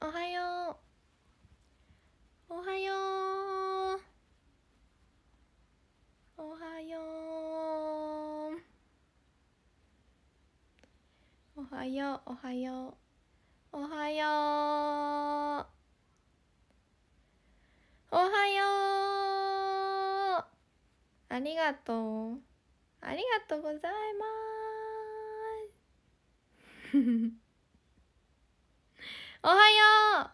おはようおはようおはようおはようおはようおはようおはようありがとうありがとうございますおはよう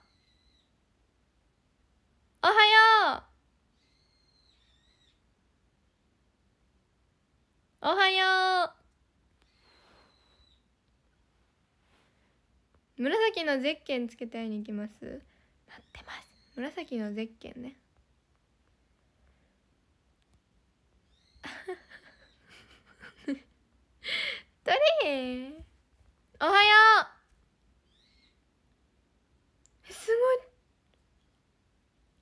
おはようおはよう紫のゼッケンつけて会いに行きますなってます紫のゼッケンねど れおはようす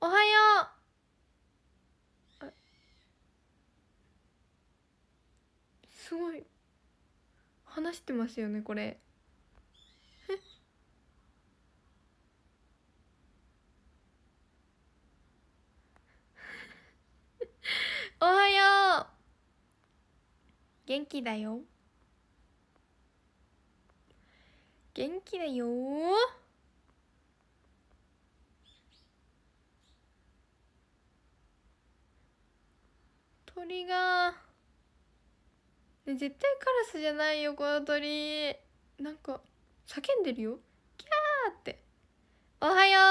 ごいおはようすごい話してますよねこれおはよう元気だよ元気だよ鳥が、ね、絶対カラスじゃないよこの鳥なんか叫んでるよキャーっておはよう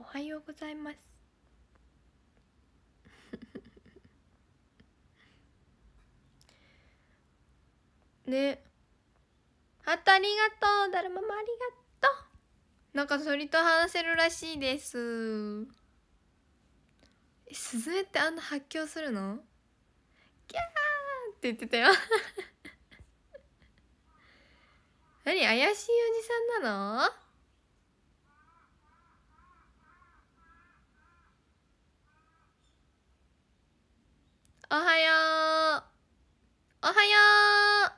おはようございます ねハーありがとうだるまもありがとうなんか鳥と話せるらしいですスズメってあんな発狂するのキャーって言ってたよ 何怪しいおじさんなのおはようおはよう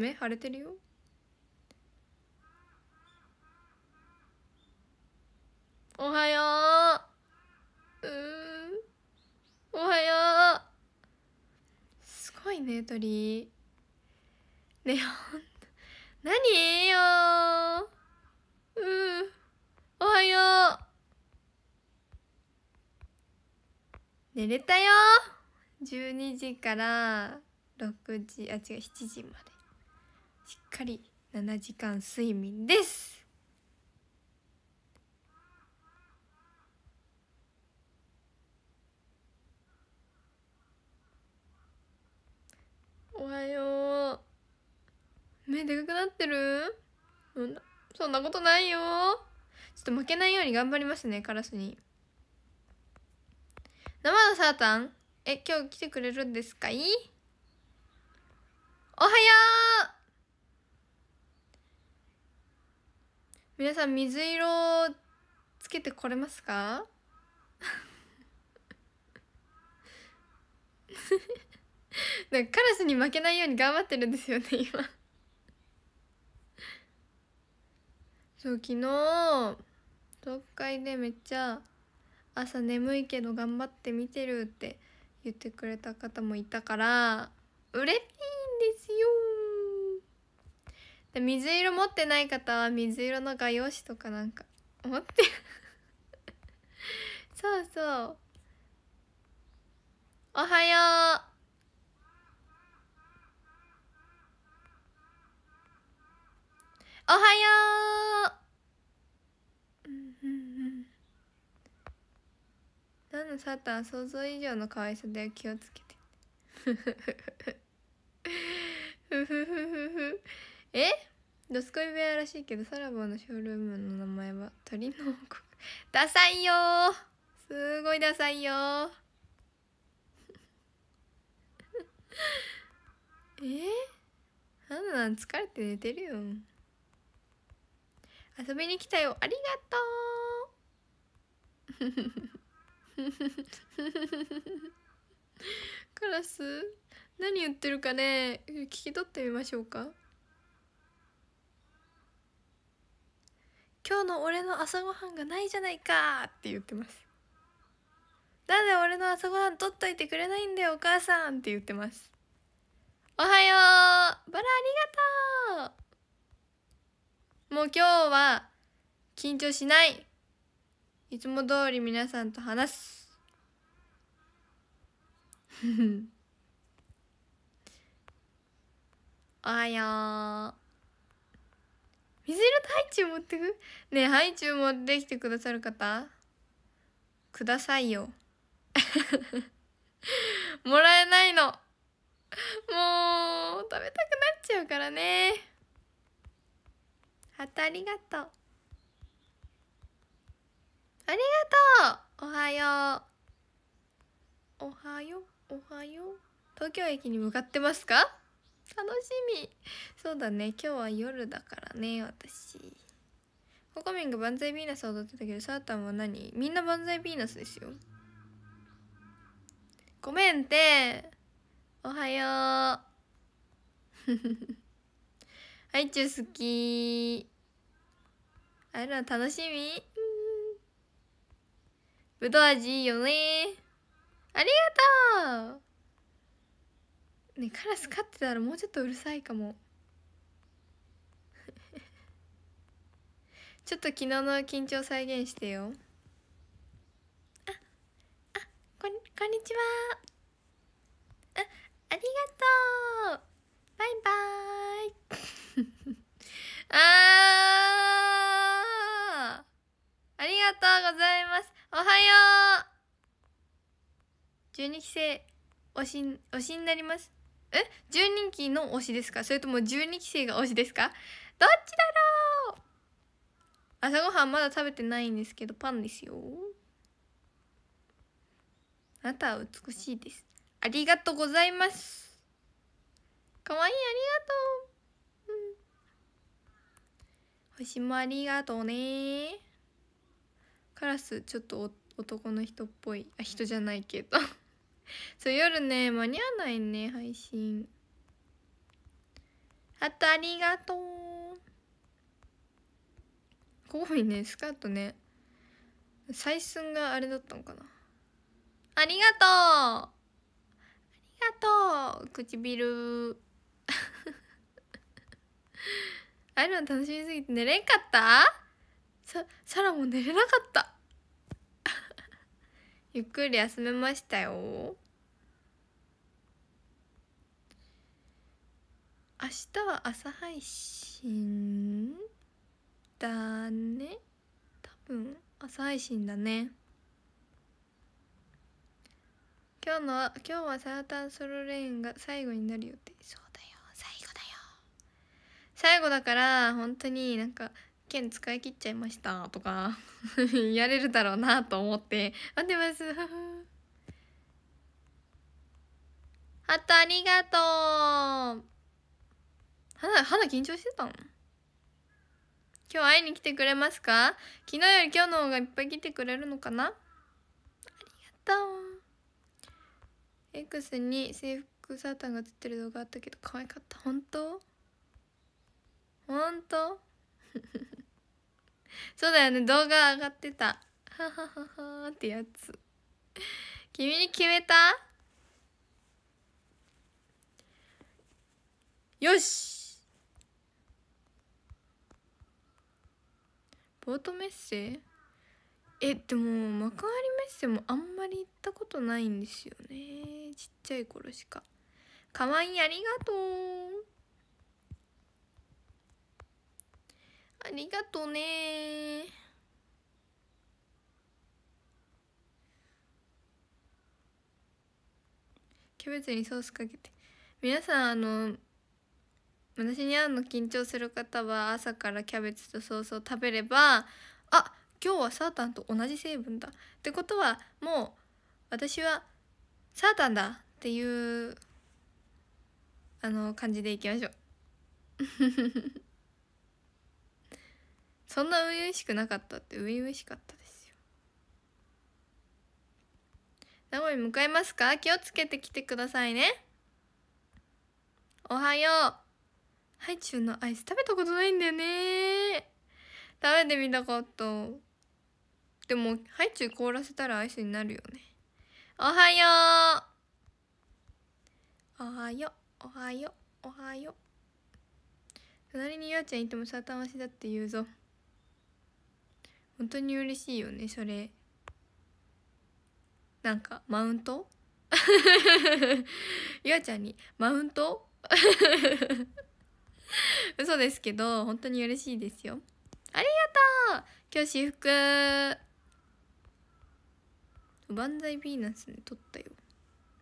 目腫れてるよおはよううおはようすごいね鳥ねほんと何ようんおはよう寝れたよ12時から6時あ違う7時までしっかり7時間睡眠ですおはよう目でかくなってるそんなことないよちょっと負けないように頑張りますねカラスに生のサータンえ今日来てくれるんですかいおはよう皆さん水色つけてこれますか なんかカラスに負けないように頑張ってるんですよね今 そう昨日読解でめっちゃ朝眠いけど頑張って見てるって言ってくれた方もいたから嬉しいんですよで水色持ってない方は水色の画用紙とかなんか持って そうそうおはようおはよう、うんうん、んのサタン想像以上の可愛さで気をつけてふふふふえドスコイ部屋らしいけどサラボのショールームの名前は鳥の王国ダサいよすごいダサいよえー、なんなん疲れて寝てるよ遊びに来たよありがとうカ ラス何言ってるかね聞き取ってみましょうか今日の俺の朝ごはんがないじゃないかって言ってますなんで俺の朝ごはん取っといてくれないんだよお母さんって言ってますおはようバラありがとうもう今日は緊張しないいつも通り皆さんと話すおはよう水色とハイチュウ持ってくねえハイチュウ持ってきてくださる方くださいよ もらえないのもう食べたくなっちゃうからねハートありがとうありがとうおはようおはようおはよう東京駅に向かってますか楽しみそうだね今日は夜だからね私ココミンが万歳ヴィーナス踊ってたけどサータンは何みんな万歳ヴィーナスですよごめんっておはようアイ好きあら楽しみぶどう味いいよねありがとうねカラス飼ってたらもうちょっとうるさいかも ちょっと昨日の緊張再現してよああこんこんにちはあありがとうバイバーイ あーありがとうございますおはよう12期生推し推しになりますえ12期の推しですかそれとも12期生が推しですかどっちだろう朝ごはんまだ食べてないんですけどパンですよあなたは美しいですありがとうございますかわいいありがとう、うん、星もありがとうねカラスちょっと男の人っぽいあ人じゃないけど そう夜ね間に合わないね配信あとありがとうここにねスカートね採寸があれだったのかなありがとうありがとう唇会えるの楽しみすぎて寝れんかったさ、サラも寝れなかった。ゆっくり休めましたよ。明日は朝配信だね。多分、朝配信だね。今日の、今日はサータンソロレーンが最後になる予定。そう最後だから本当になんか剣使い切っちゃいましたとか やれるだろうなと思って待ってますハーありがとう花花緊張してたの今日会いに来てくれますか昨日より今日の方がいっぱい来てくれるのかなありがとう X に制服サータンが映ってる動画あったけど可愛かった本当ほんとそうだよね動画上がってたははははってやつ君に決めたよしボートメッセえでも幕張メッセもあんまり行ったことないんですよねちっちゃい頃しかかわいいありがとうありがとねキャベツにソースかけて皆さんあの私に会うの緊張する方は朝からキャベツとソースを食べればあ今日はサータンと同じ成分だってことはもう私はサータンだっていうあの感じでいきましょう。そんな初々しくなかったって初々しかったですよ名古屋向かいますか気をつけて来てくださいねおはようハイチュウのアイス食べたことないんだよね食べてみたことでもハイチュウ凍らせたらアイスになるよねおはようおはようおはようおはよう隣にゆあちゃんいてもサタン推しだって言うぞ本当に嬉しいよねそれなんかマウント ゆあちゃんにマウント 嘘ですけど本当に嬉しいですよありがとう今日私服バンザイヴィーナスに撮ったよ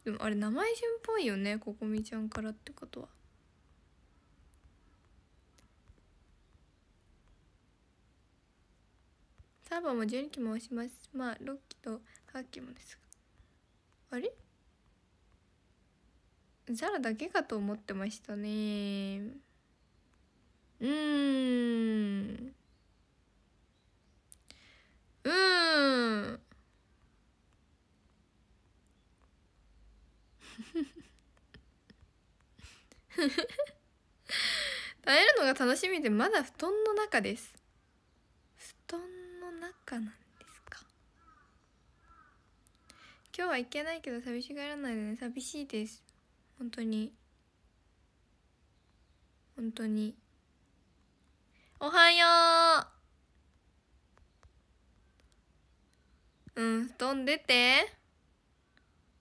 でもあれ名前順っぽいよねここみちゃんからってことはサーバーも12機回します。まあ、6機と8機もですが。あれザラだけかと思ってましたね。うーん。うーん。耐えるのが楽しみでまだ布団の中ですの中なんですか今日は行けないけど寂しがらないでね寂しいです本当に本当におはよううん布団出て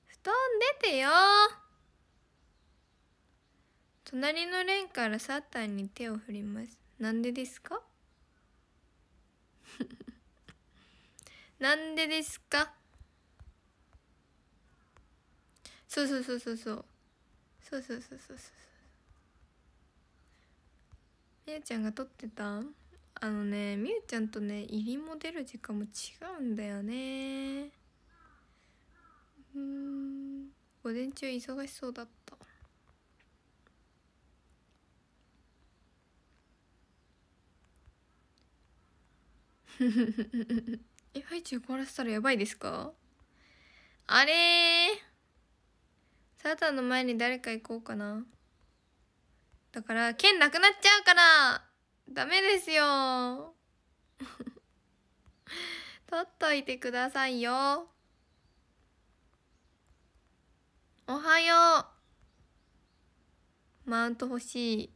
布団出てよ隣の蓮からサタンに手を振りますなんでですかなんでですかそうそうそうそうそうそうそうそうそうそうみゆちゃんが撮ってたあのねみゆちゃんとね入りも出る時間も違うんだよねうん午前中忙しそうだったフフフフフ。えハイチュ凍らせたらやばいですかあれサタンの前に誰か行こうかなだから剣なくなっちゃうからダメですよ 取っといてくださいよおはようマウント欲しい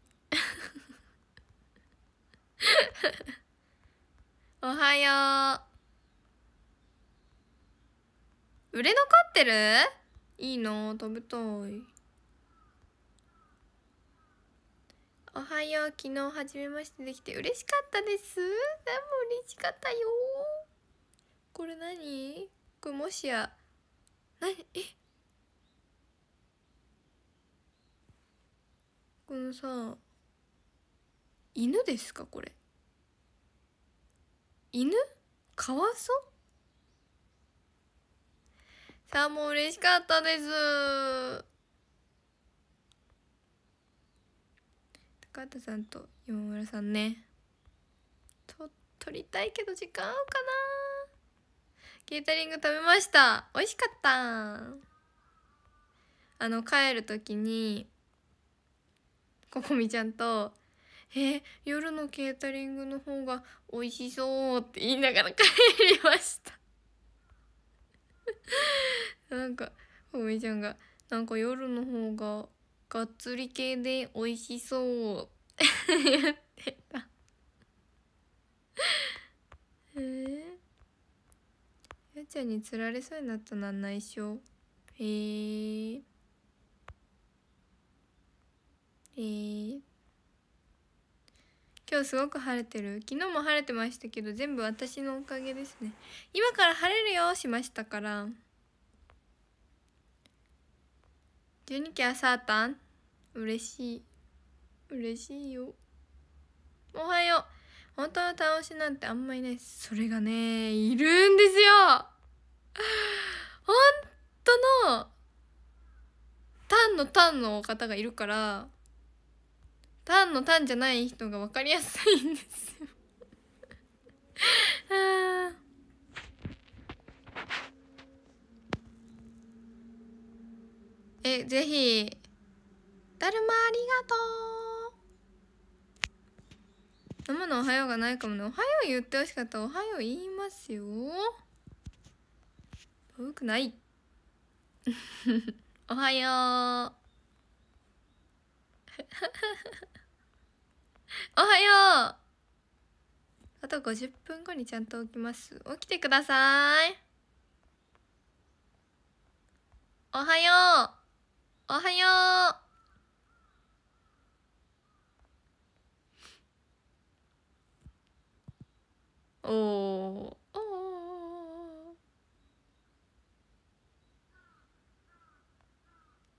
おはよう売れ残ってるいいな食べたいおはよう昨日初めましてできて嬉しかったですでも嬉しかったよこれ何これもしや何えこのさ犬ですかこれ犬カワウソサーモ嬉しかったです高畑さんと山村さんねと撮りたいけど時間合うかなケータリング食べました美味しかったあの帰る時にここみちゃんと「え夜のケータリングの方が美味しそう」って言いながら帰りました なんかほみちゃんが「なんか夜の方ががっつり系で美味しそう」言 ってたえー、やちゃんにつられそうになったなしょへえー、えー今日すごく晴れてる昨日も晴れてましたけど全部私のおかげですね今から晴れるよしましたから12期はサータン嬉しい嬉しいよおはよう本当の倒しなんてあんまりないそれがねいるんですよ本当のタンのタンの方がいるからタンのタンじゃない人が分かりやすいんですよあえぜひだるまありがとう飲むのおはようがないかもねおはよう言ってほしかったおはよう言いますよ多くないおはよう おはようあと50分後にちゃんと起きます起きてくださいおはようおはようおお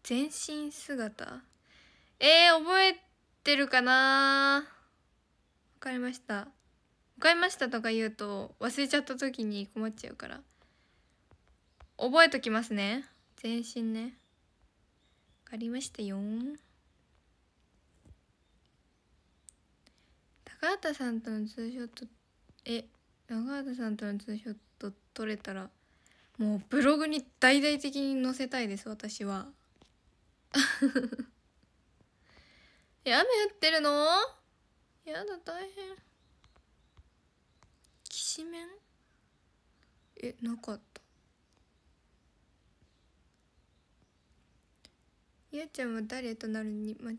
全身姿えー、覚えってるかなわかりましたわかりましたとか言うと忘れちゃった時に困っちゃうから覚えときますね全身ねわかりましたよ高畑さんとのツーショットえ高畑さんとのツーショット撮れたらもうブログに大々的に載せたいです私は雨降ってるのやだ大変きしめんえなかったゆうちゃんは誰となるに間違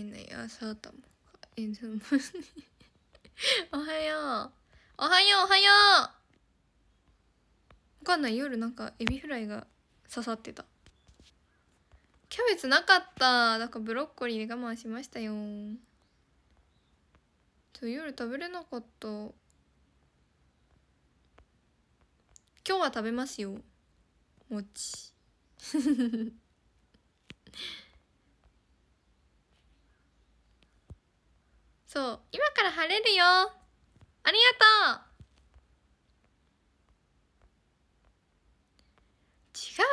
いないあそもんえ おはようおはようおはようわかんない夜なんかエビフライが刺さってたキャベツなかっただからブロッコリーで我慢しましたよそう夜食べれなかった今日は食べますよもち そう今から晴れるよありがとう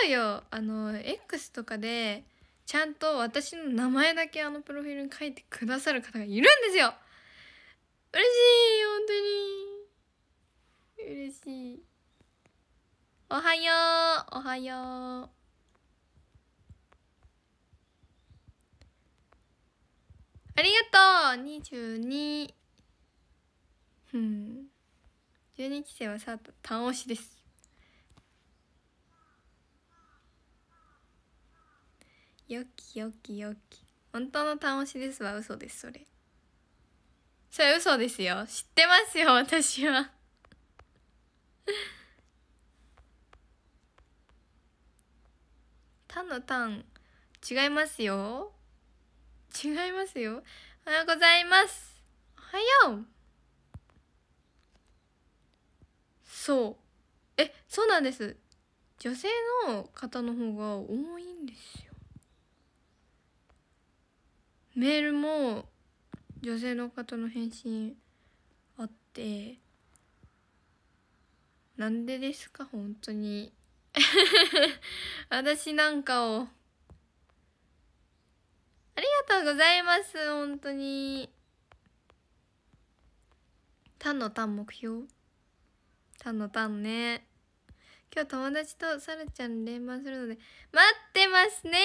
違うよあの X とかでちゃんと私の名前だけあのプロフィールに書いてくださる方がいるんですよ嬉しい本当に嬉しいおはようおはようありがとう22うん12期生はさ倒しですよきよきよき本当の単押しですは嘘ですそれそれ嘘ですよ知ってますよ私はた」のたん」違いますよ違いますよおはようございますおはようそうえそうなんです女性の方の方が多いんですよメールも女性の方の返信あってなんでですか本当に 私なんかをありがとうございます本当に単の単目標単の単ね今日友達とサルちゃん連番するので待ってますね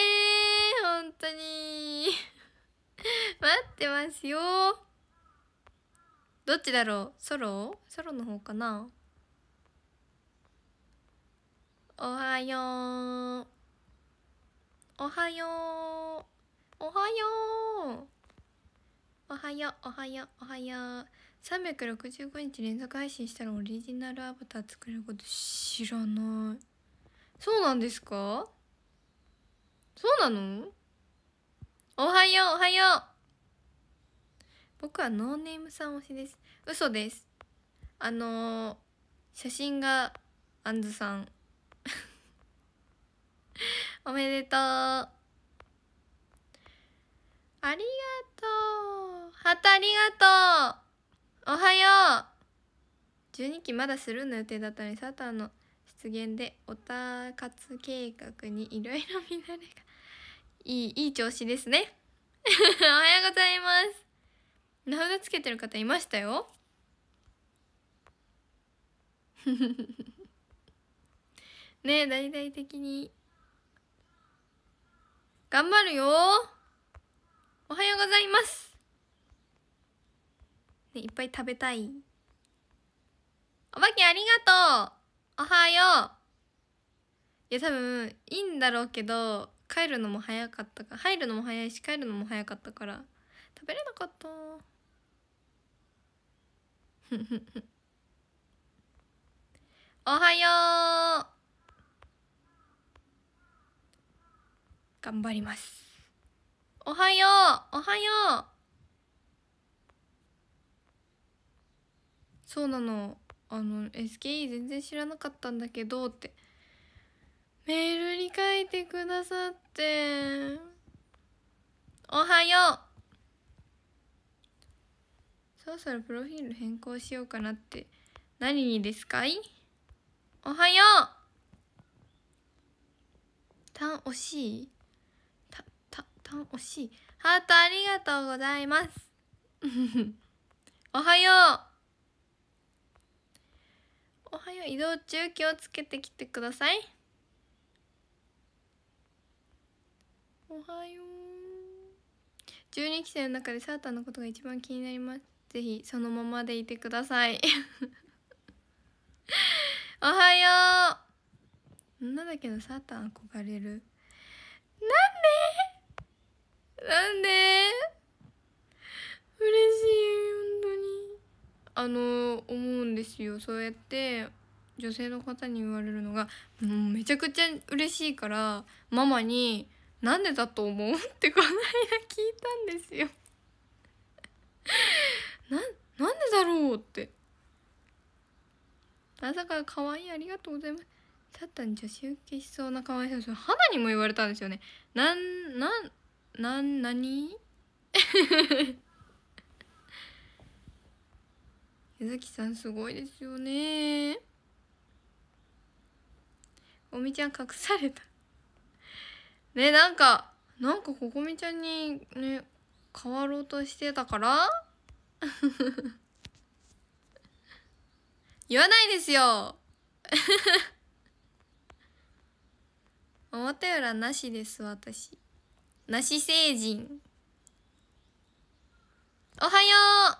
本当に 待ってますよどっちだろうソロソロの方かなおはようおはようおはようおはようおはようおはよう365日連続配信したらオリジナルアバター作れること知らないそうなんですかそうなのおはようおはよう僕はノーネームさん推しです嘘ですあのー、写真があんずさん おめでとうありがとうハートありがとうおはよう12期まだするの予定だったのにサタンの出現でオタ活計画にいろいろ見られがいい、いい調子ですね。おはようございます。名札つけてる方いましたよ。ね大々的に。頑張るよおはようございます、ね、いっぱい食べたい。おばけありがとうおはよういや、多分、いいんだろうけど、帰るのも早かったか入るのも早いし帰るのも早かったから食べれなかった おはよう頑張りますおはようおはようそうなのあの SKE 全然知らなかったんだけどってメールに書いてくださっっておはようそろそろプロフィール変更しようかなって何にですかいおはようたん惜しいたたたん惜しいハートありがとうございます おはようおはよう移動中気をつけてきてくださいおはよう12期生の中でサータンのことが一番気になりますぜひそのままでいてください おはようなんだけなサータン憧れるなんでなんで嬉しい本当にあの思うんですよそうやって女性の方に言われるのがもうめちゃくちゃ嬉しいからママになんでだと思うってこの間聞いたんですよ な、なんでだろうって。朝から可愛いありがとうございます。たったに女子受けしそうな可愛さ花にも言われたんですよね。なん、なん、なん、なにゆずさんすごいですよね。おみちゃん隠された。ねなんかなんかここみちゃんにね変わろうとしてたから 言わないですよ表裏 なしです私なし成人おはよう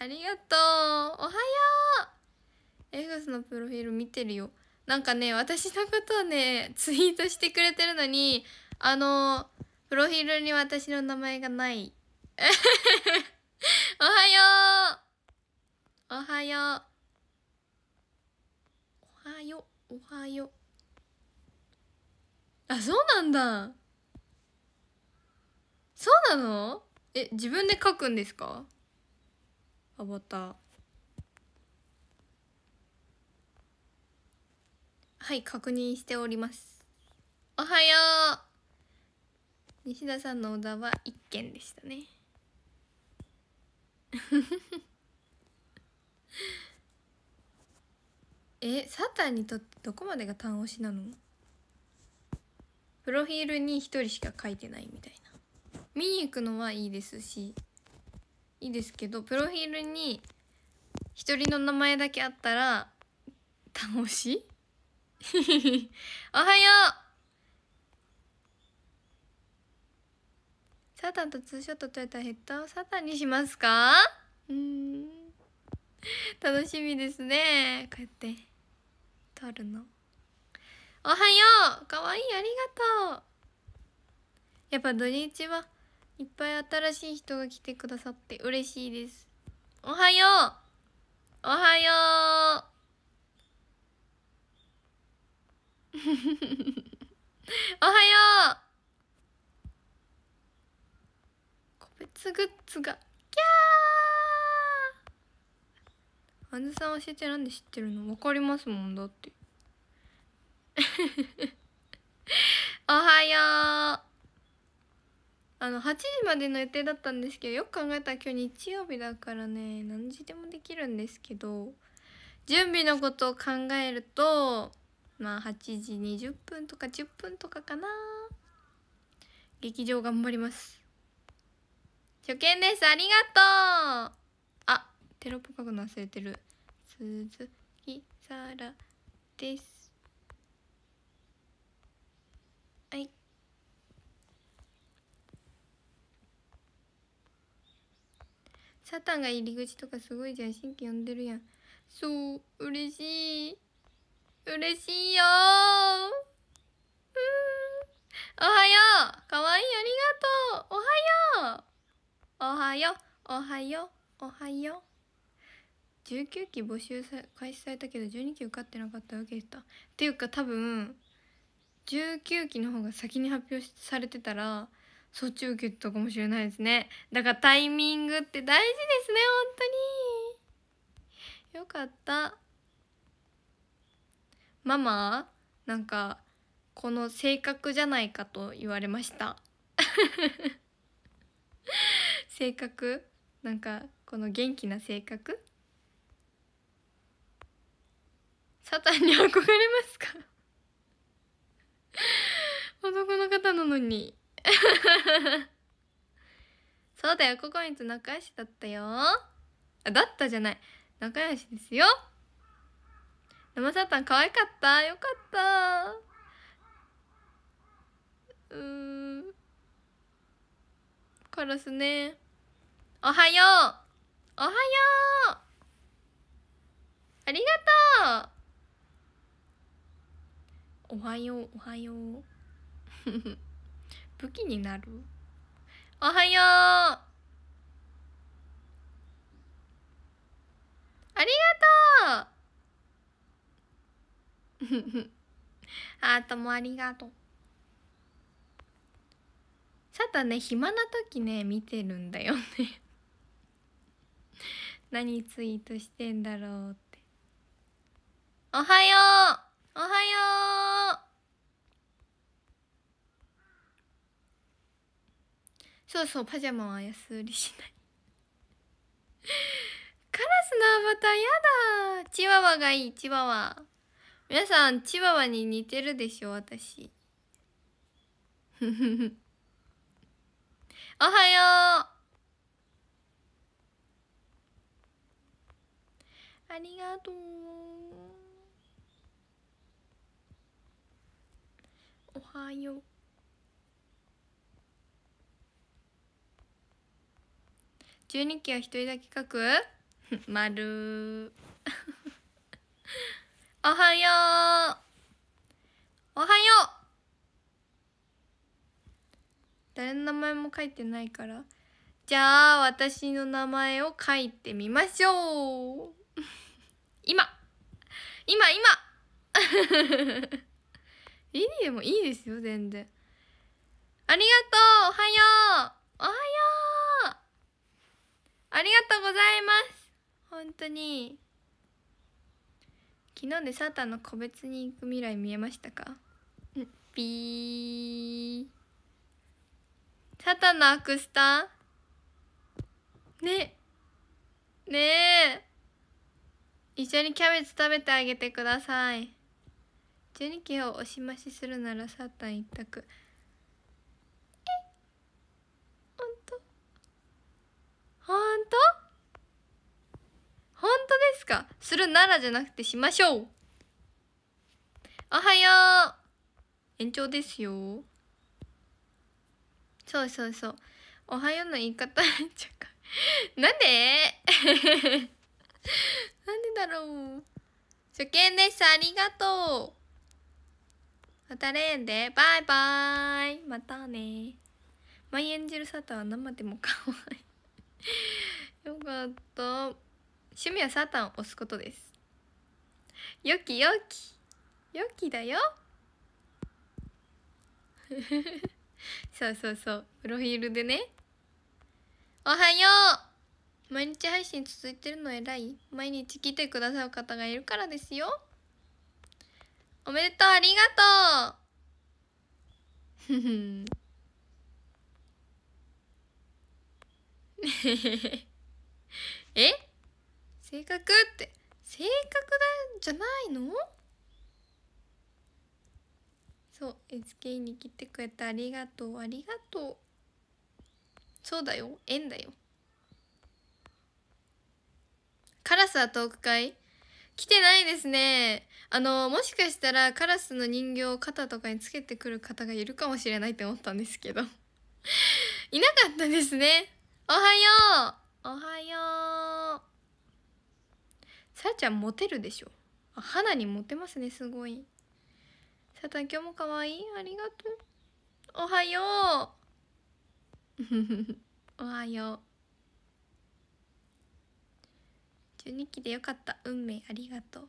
ありがとうおはようエグスのプロフィール見てるよなんかね、私のことをね、ツイートしてくれてるのに、あの、プロフィールに私の名前がない。おはようおはようおはようおはようあ、そうなんだそうなのえ、自分で書くんですかアバター。はい確認しておりますおはよう西田さんのオーは一件でしたね えサタンにとってどこまでが単押しなのプロフィールに一人しか書いてないみたいな見に行くのはいいですしいいですけどプロフィールに一人の名前だけあったら単押し おはようサタンとツーショット撮れたヘッダーをサタンにしますかうん楽しみですねこうやって撮るのおはようかわいいありがとうやっぱ土日はいっぱい新しい人が来てくださって嬉しいですおはようおはよう おはよう個別グッズがキャーあずさん教えてなんで知ってるの分かりますもんだって おはようあの8時までの予定だったんですけどよく考えたら今日日曜日だからね何時でもできるんですけど準備のことを考えるとまあ8時20分とか10分とかかな劇場頑張ります初見ですありがとうあテロップ書くの忘れてる鈴木さらですはいサタンが入り口とかすごいじゃん新規呼んでるやんそう嬉しい嬉しいよおはようかわいいありがとうおはようおはようおはようおはよう19期募集さ開始されたけど12期受かってなかったわけでしたっていうか多分19期の方が先に発表されてたらそっち受けたかもしれないですねだからタイミングって大事ですね本当によかったママなんかこの性格じゃないかと言われました 性格なんかこの元気な性格サタンに憧れますか 男の方なのに そうだよココイツ仲良しだったよだったじゃない仲良しですよ山里さん可愛かったよかったうんカラスねおはようおはようありがとうおはようおはよう 武器になるおはようありがとうハ ートもありがとう。サタね、暇な時ね、見てるんだよね 何ツイートしてんだろうって。おはようおはようそうそう、パジャマは安売りしないカラスのアバターやだチワワがいい、チワワ。皆さんチワワに似てるでしょ私 おはようありがとうおはよう12期は一人だけ書く 丸おはようおはよう誰の名前も書いてないからじゃあ私の名前を書いてみましょう 今今今リリでもいいですよ全然ありがとうおはようおはようありがとうございます本当に昨日でサータンの個別に行く未来見えましたかピーサータンのアクスターねねえ一緒にキャベツ食べてあげてください12期をおしましするならサータン一択本当本当本当ですかするならじゃなくてしましょうおはよう延長ですよそうそうそうおはようの言い方 なんで なんでだろう初見ですありがとうまたレーンでバイバーイまたねマイエンジェルサタは生でも可愛い よかった趣味はサタンを押すことですよきよきよきだよ そうそうそうプロフィールでねおはよう毎日配信続いてるの偉い毎日来てくださる方がいるからですよおめでとうありがとう え性格って性格だじゃないのそう SK に来てくれてありがとうありがとうそうだよ縁だよカラスは遠くかい来てないですねあのもしかしたらカラスの人形を肩とかにつけてくる方がいるかもしれないって思ったんですけど いなかったですねおはようおはようさあちゃんモテるでしょあ花にモテますねすごいさあちん今日も可愛いありがとうおはよう おはよう12期でよかった運命ありがとう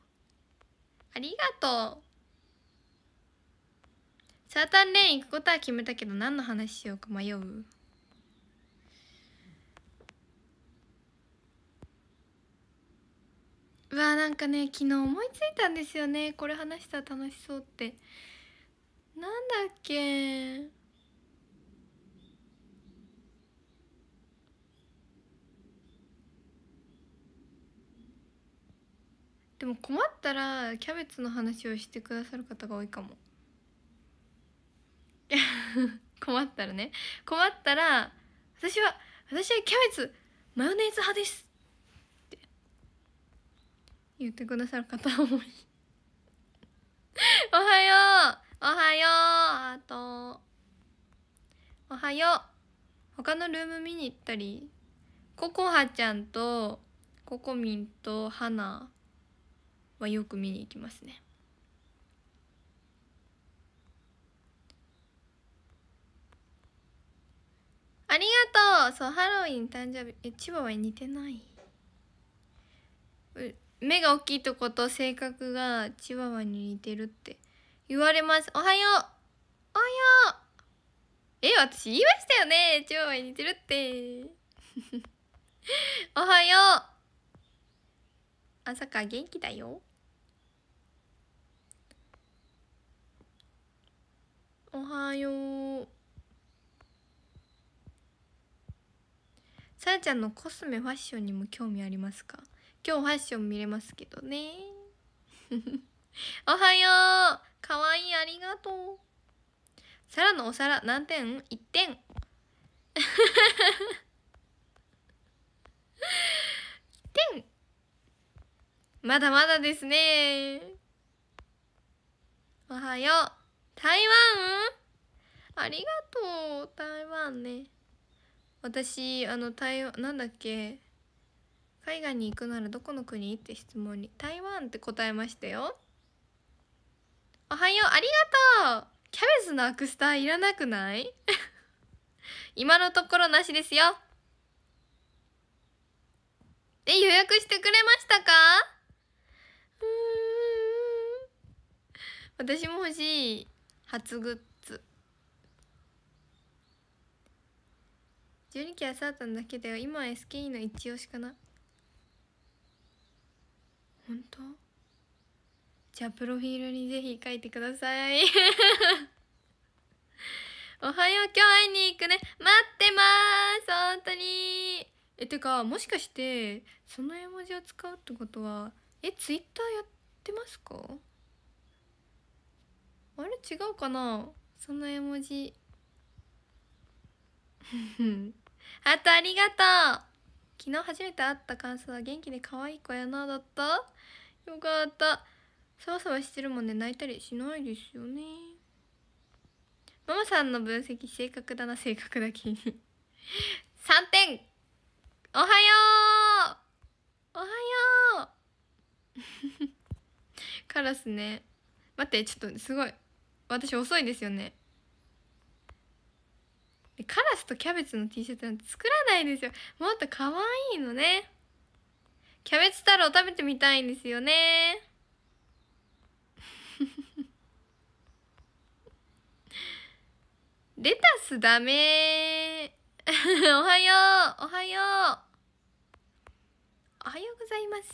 ありがとうサータンレイン行くことは決めたけど何の話しようか迷ううわなんかね昨日思いついたんですよねこれ話したら楽しそうってなんだっけでも困ったらキャベツの話をしてくださる方が多いかも 困ったらね困ったら私は私はキャベツマヨネーズ派です言ってくださる方多いおはようおはようあとおはよう他のルーム見に行ったりココハちゃんとココミンとハナはよく見に行きますねありがとうそうハロウィン誕生日え千葉は似てない目が大きいとこと性格がチワワに似てるって言われますおはようおはようえ私言いましたよねチワワに似てるって おはよう朝から元気だよおはようさやちゃんのコスメファッションにも興味ありますか今日ファッション見れますけどね おはようかわいいありがとうさらのお皿何点 ?1 点 点まだまだですねおはよう台湾ありがとう台湾ね私あの台湾なんだっけ海外に行くならどこの国って質問に台湾って答えましたよおはようありがとうキャベツのアクスターいらなくない 今のところなしですよえ予約してくれましたか私も欲しい初グッズ12期はサータンだけだよ今は SKE の一押しかな本当じゃあプロフィールにぜひ書いてください おはよう今日会いに行くね待ってます本当にえてかもしかしてその絵文字を使うってことはえツイッターやってますかあれ違うかなその絵文字 あとありがとう昨日初めて会った感想は元気で可愛い子やなだったよかったサわサわしてるもんね泣いたりしないですよねママさんの分析正確だな正確だけに3点おはようおはよう カラスね待ってちょっとすごい私遅いですよねカラスとキャベツの T シャツなんて作らないですよもっと可愛いのねキャベツ太郎食べてみたいんですよね レタスダメ おはようおはようおはようございます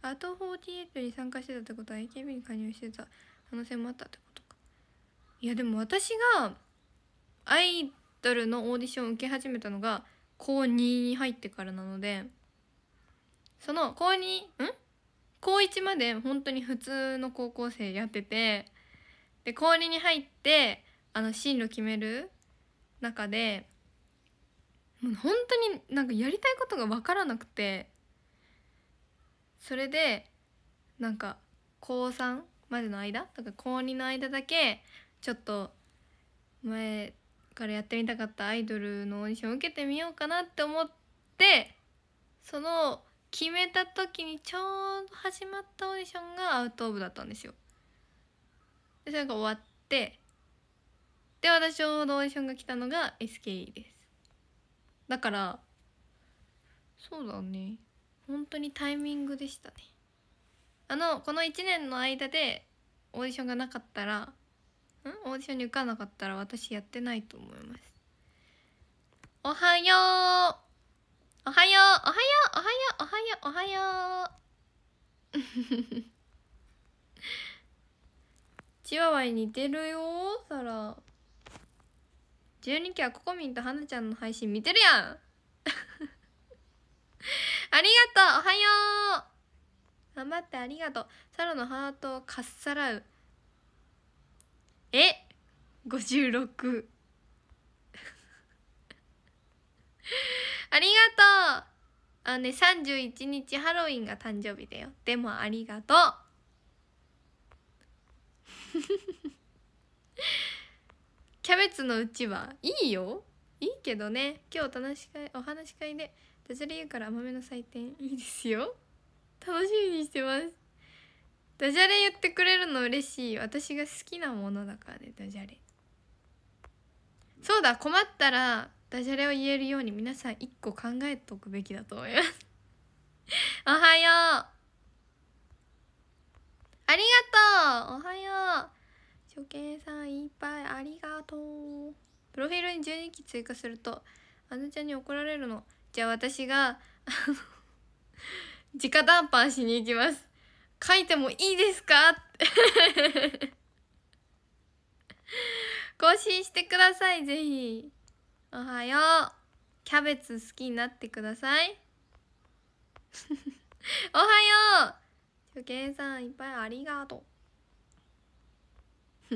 アート48に参加してたってことは AKB に加入してた可能性もあったってことかいやでも私がアイドルのオーディションを受け始めたのが高2に入ってからなのでその高 2? ん高1まで本当に普通の高校生やっててで高2に入ってあの進路決める中でもう本当になんかやりたいことが分からなくてそれでなんか高3までの間だか高2の間だけちょっと前からやってみたかったアイドルのオーディション受けてみようかなって思ってその決めた時にちょうど始まったオーディションがアウト・オブだったんですよ。でそれが終わってで私ちょうどオーディションが来たのが SKE です。だからそうだね本当にタイミングでしたね。あのこの1年の間でオーディションがなかったらんオーディションに受かんなかったら私やってないと思いますおはようおはようおはようおはようおはようおはようチワワに似てるよサラ12期はココミンとなちゃんの配信見てるやん ありがとうおはよう頑張ってありがとうサラのハートをかっさらうえ五56ありがとうあのね31日ハロウィンが誕生日だよでもありがとう キャベツのうちはいいよいいけどね今日楽しかお話し会でダジャレ言うから甘めの祭典いいですよ楽しみにしてますダジャレ言ってくれるの嬉しい私が好きなものだからねダジャレそうだ困ったらダジャレを言えるように皆さん一個考えておくべきだと思います おはようありがとうおはよう初見さんいっぱいありがとうプロフィールに12期追加するとあのちゃんに怒られるのじゃあ私が直談判しに行きます書いてもいいですか 更新してくださいぜひおはようキャベツ好きになってください おはよう初見さんいっぱいありがとう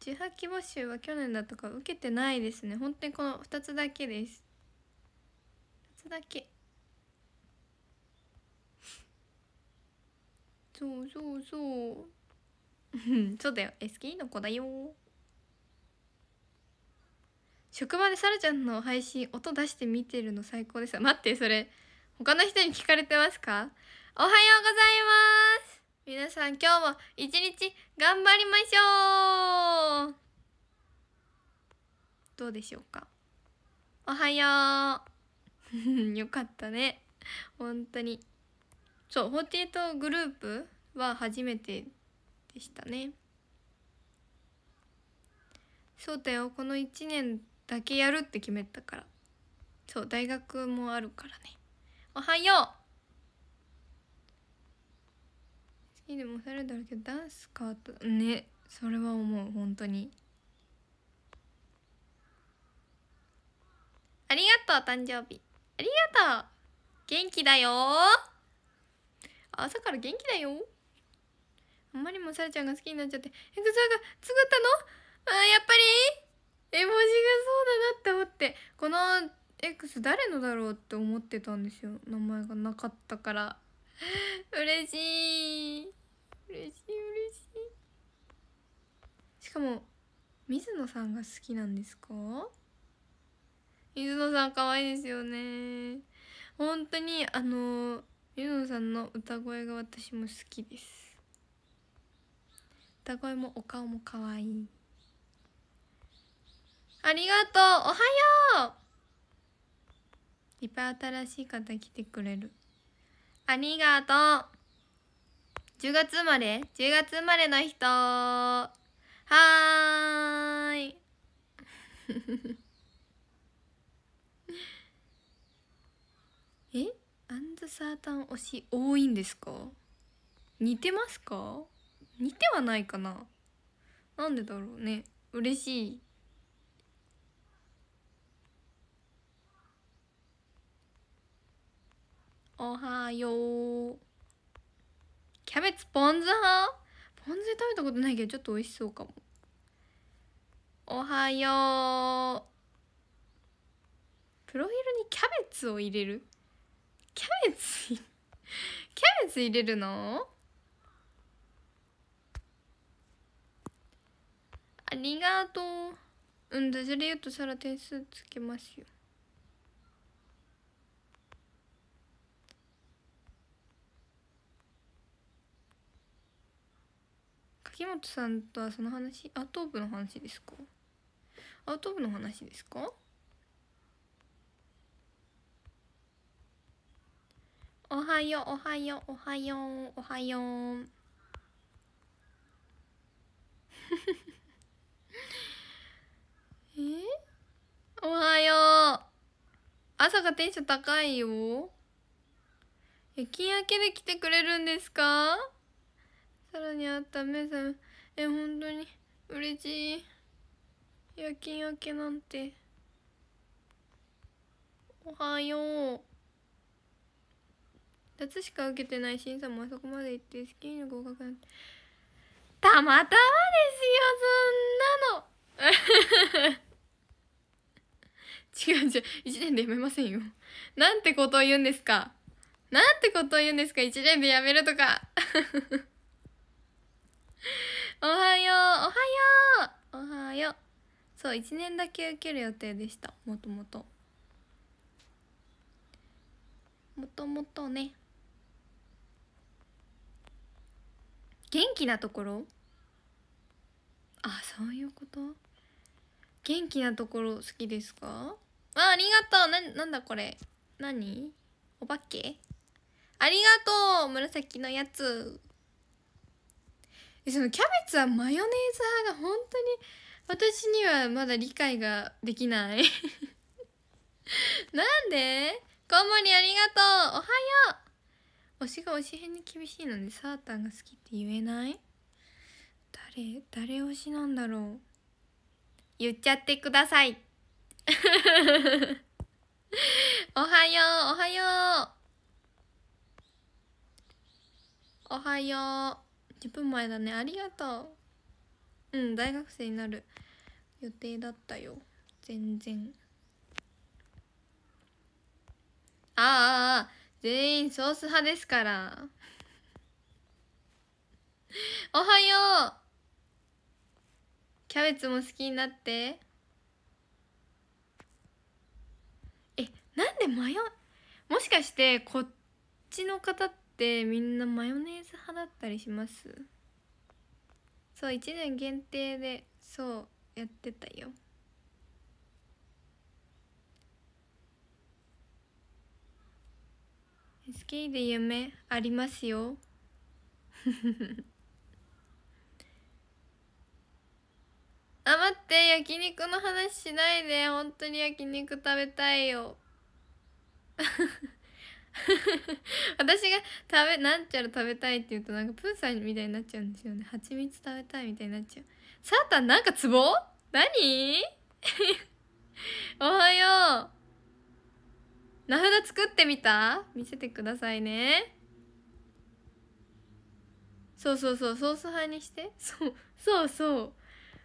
18期 募集は去年だとか受けてないですね本当にこの2つだけです2つだけそうそうそうそうだよ SK の子だよ職場でさらちゃんの配信音出して見てるの最高です待ってそれ他の人に聞かれてますかおはようございます皆さん今日も一日頑張りましょうどうでしょうかおはよう よかったね本当にそう48グループは初めてでしたねそうだよこの1年だけやるって決めたからそう大学もあるからねおはよう好きでもさしれだろうけどダンス変わったねそれは思う本当にありがとう誕生日ありがとう元気だよ朝から元気だよあんまりもさらちゃんが好きになっちゃってえぐさが作ったのあやっぱり絵文字がそうだなって思ってこの X 誰のだろうって思ってたんですよ名前がなかったから嬉しい嬉しい嬉しいしかも水野さんが好きなんですか水野さん可愛いですよね本当にあのゆのさんの歌声が私も好きです歌声もお顔も可愛いありがとうおはよういっぱい新しい方来てくれるありがとう10月生まれ10月生まれの人はーいアンズサータン推し多いんですか似てますか似てはないかななんでだろうね嬉しいおはようキャベツポン酢派ポン酢食べたことないけどちょっと美味しそうかもおはようプロフィールにキャベツを入れるキャベツキャベツ入れるのありがとううんダジャレ言うとさら点数つけますよ木本さんとはその話アートーの話ですかアートーの話ですかおはようおはようおはようおはよう えおはよう朝がテンション高いよ夜勤明けで来てくれるんですかさらにあった目さんえ本当に嬉しい夜勤明けなんておはよう夏しか受けてない審査もあそこまで行ってスキーに合格なんてたまたまですよそんなの 違う違う1年でやめませんよ なんてことを言うんですかなんてことを言うんですか1年でやめるとか おはようおはようおはようそう1年だけ受ける予定でしたもともともともとね元気なところあそういうこと元気なところ好きですかあありがとうななんだこれ何お化けありがとう紫のやつえそのキャベツはマヨネーズ派が本当に私にはまだ理解ができない なんでこんもりありがとうおはよう推しが推し編に厳しいのでサータンが好きって言えない誰誰推しなんだろう言っちゃってください おはようおはようおはよう10分前だねありがとううん大学生になる予定だったよ全然ああああ全員ソース派ですからおはようキャベツも好きになってえなんでマヨもしかしてこっちの方ってみんなマヨネーズ派だったりしますそう1年限定でそうやってたよ好きで夢ありますよ あ待って焼肉の話しないで本当に焼肉食べたいよ 私が食べなんちゃら食べたいって言うとなんかプーさんみたいになっちゃうんですよね蜂蜜食べたいみたいになっちゃうサータンなんかツボ何 おはよう名札作ってみた見せてくださいねそうそうそうソース派にしてそうそうそう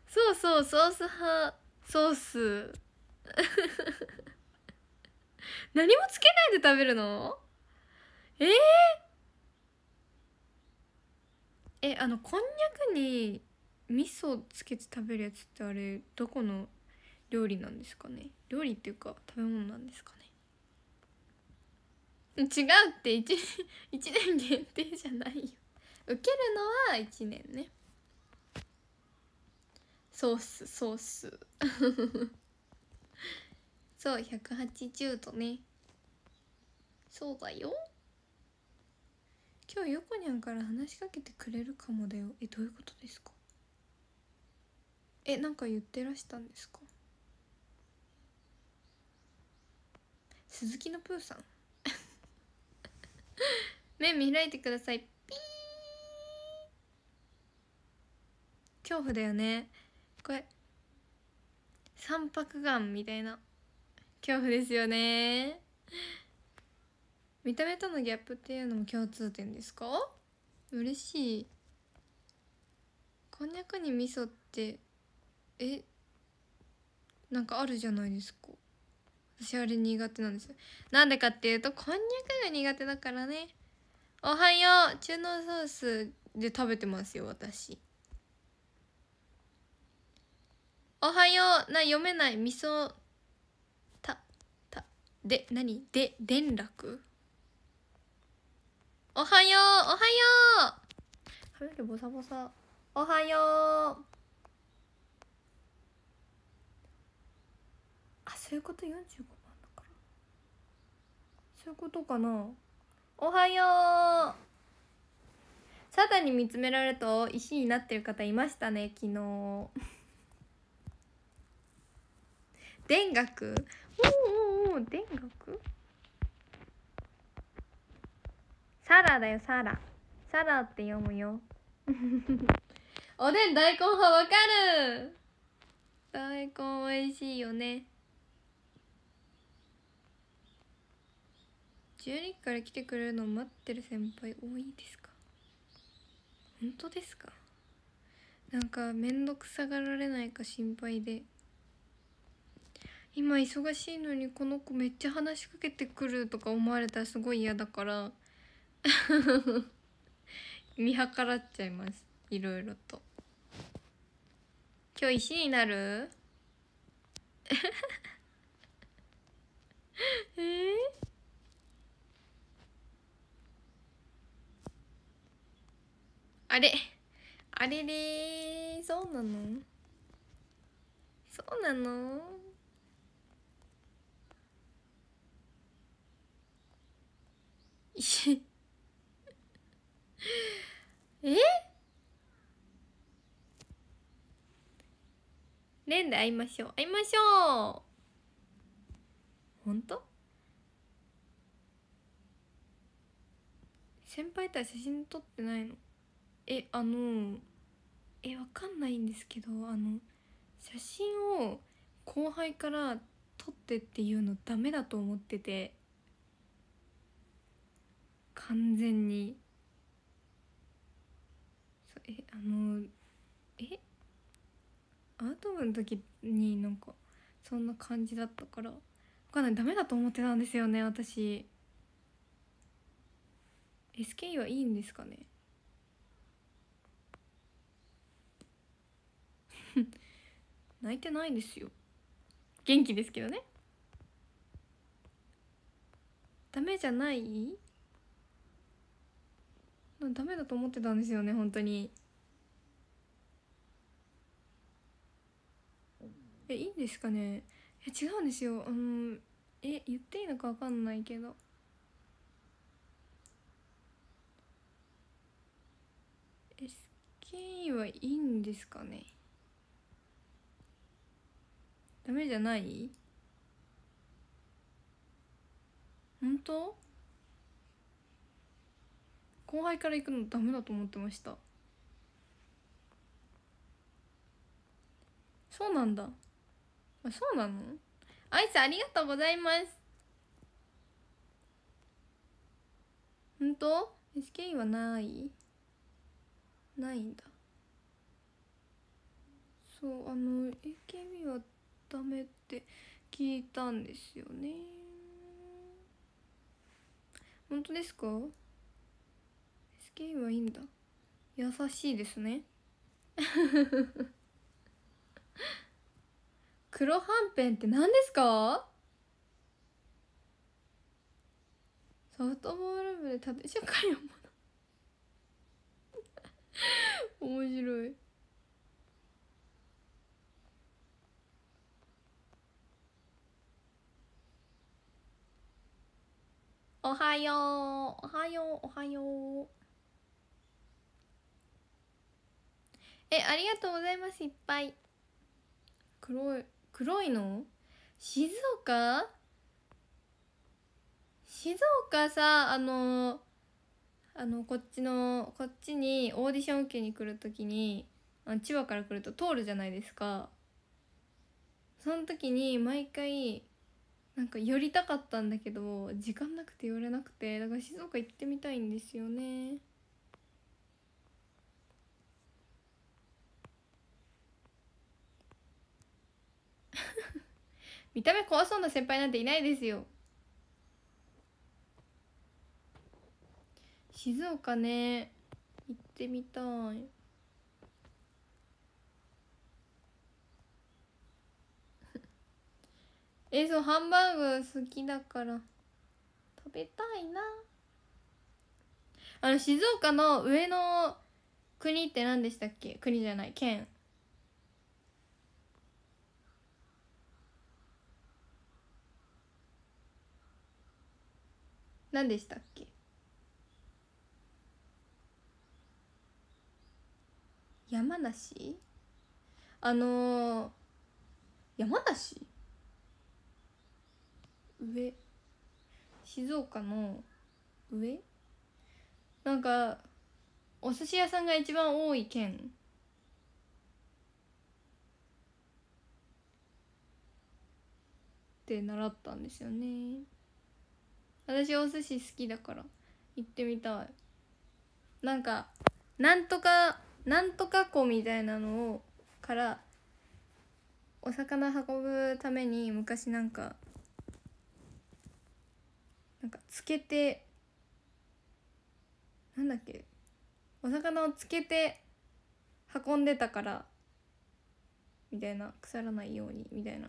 そうそうソース派ソース 何もつけないで食べるのえー、えあのこんにゃくに味噌つけて食べるやつってあれどこの料理なんですかね料理っていうか食べ物なんですかね違うって1年 ,1 年限定じゃないよ受けるのは1年ね そうっすそうっすそう180度ねそうだよ今日ゆこにゃんから話しかけてくれるかもだよえどういうことですかえなんか言ってらしたんですか鈴木のプーさん 目見開いてくださいピー恐怖だよねこれ三白眼みたいな恐怖ですよね見た目とのギャップっていうのも共通点ですか嬉しいこんにゃくに味噌ってえなんかあるじゃないですか私あれ苦手なんですよなんでかっていうとこんにゃくが苦手だからねおはよう中濃ソースで食べてますよ私おはような読めないみそたたで何で連絡おはようおはよう髪の毛ボサボサおはようあそういうこと45そういうことかなおはようサタンに見つめられると石になってる方いましたね昨日 田楽おおお田楽サラだよサラサラって読むよ おでん大根派わかる大根美味しいよね12から来てくれるのを待ってる先輩多いですか本当ですかなんか面倒くさがられないか心配で今忙しいのにこの子めっちゃ話しかけてくるとか思われたらすごい嫌だから 見計らっちゃいますいろいろと今日石になるえ あれあれれそうなのそうなの えレンで会いましょう会いましょう本当先輩とは写真撮ってないのえあのえわかんないんですけどあの写真を後輩から撮ってっていうのダメだと思ってて完全にえあのえアート部の時になんかそんな感じだったからわかんないダメだと思ってたんですよね私 SKE はいいんですかね 泣いてないですよ元気ですけどねダメじゃないダメだと思ってたんですよね本当にえいいんですかねえ違うんですよあのえ言っていいのか分かんないけどえキきはいいんですかねダメじゃない本当後輩から行くのダメだと思ってましたそうなんだあそうなのアイスありがとうございます本当 ?SKE はないないんだそうあの AKB はためて聞いたんですよね本当ですか SK はいいんだ優しいですね 黒はんぺんって何ですかソフトボール部で縦社会を面白いおはようおはようおはようえありがとうございますいっぱい黒い黒いの静岡静岡さあのあのこっちのこっちにオーディション受けに来る時に千葉から来ると通るじゃないですかその時に毎回なんか寄りたかったんだけど時間なくて寄れなくてだから静岡行ってみたいんですよね 見た目怖そうな先輩なんていないですよ静岡ね行ってみたいえそうハンバーグ好きだから食べたいなあの静岡の上の国って何でしたっけ国じゃない県何でしたっけ山梨あのー、山梨上静岡の上なんかお寿司屋さんが一番多い県って習ったんですよね私お寿司好きだから行ってみたいなんかなんとかなんとか湖みたいなのをからお魚運ぶために昔なんかなんかつけてなんだっけお魚をつけて運んでたからみたいな腐らないようにみたいな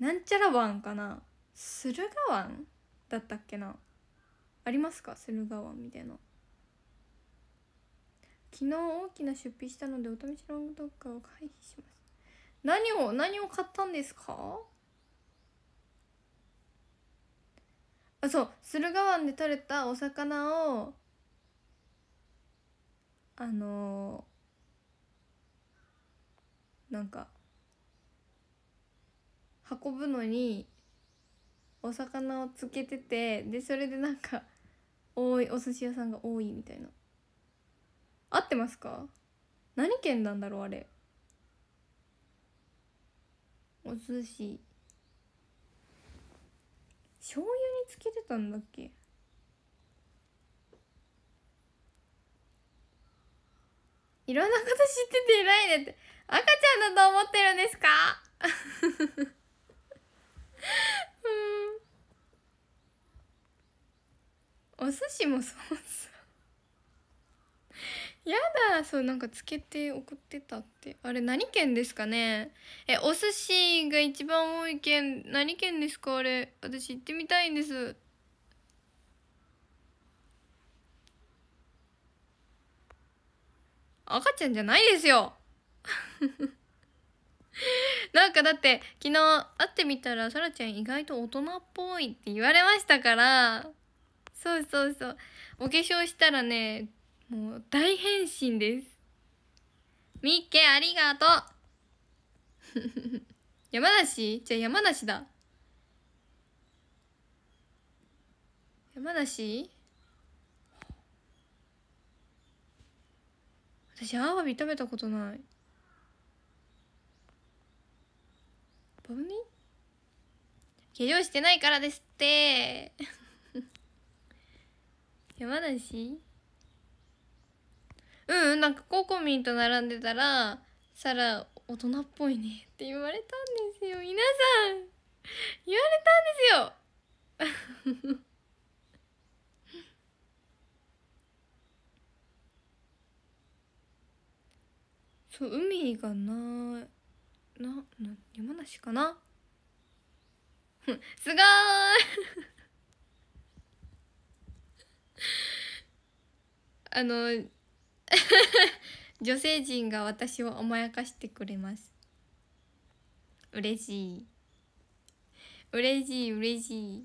なんちゃら湾かな駿河湾だったっけなありますか駿河湾みたいな昨日大きな出費したのでお試しのどっかを回避します何を何を買ったんですかあそう駿河湾で取れたお魚をあのー、なんか運ぶのにお魚をつけててでそれでなんか多いお寿司屋さんが多いみたいな合ってますか何県なんだろうあれお寿司醤油につけてたんだっけいろんなこと知ってて偉いねって赤ちゃんだと思ってるんですか うんお寿司もそううやだそうなんかつけて送ってたってあれ何県ですかねえお寿司が一番多い県何県ですかあれ私行ってみたいんです赤ちゃんじゃないですよ なんかだって昨日会ってみたらさらちゃん意外と大人っぽいって言われましたからそうそうそうお化粧したらねもう大変身ですみっけありがとう 山梨じゃあ山梨だ山梨私アワビ食べたことないバブミ化粧してないからですって 山梨うんなんかココミンと並んでたらサラ大人っぽいねって言われたんですよ皆さん言われたんですよ そう海がななな山梨かな すごい あの 女性陣が私を甘やかしてくれます嬉しい嬉しい嬉しい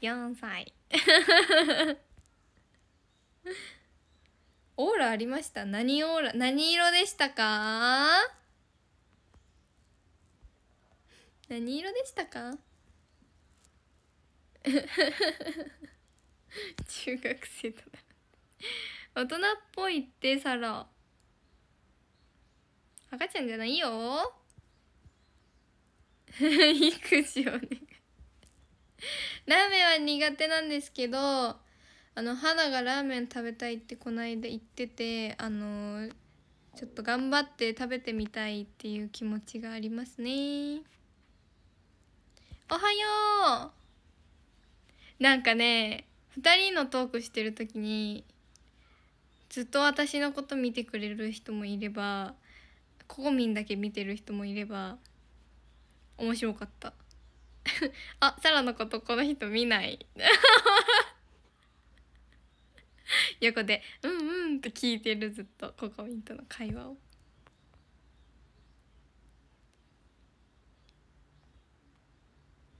4 歳 オーラありました何オーラ何色でしたか何色でしたか中学生と大人っぽいってサラ赤ちゃんじゃないよ育児 をねラーメンは苦手なんですけどあの花がラーメン食べたいってこの間言っててあのー、ちょっと頑張って食べてみたいっていう気持ちがありますねおはようなんかね2人のトークしてる時にずっと私のこと見てくれる人もいればココミンだけ見てる人もいれば面白かった あサラのことこの人見ない 横で「うんうん」って聞いてるずっとココミンとの会話を。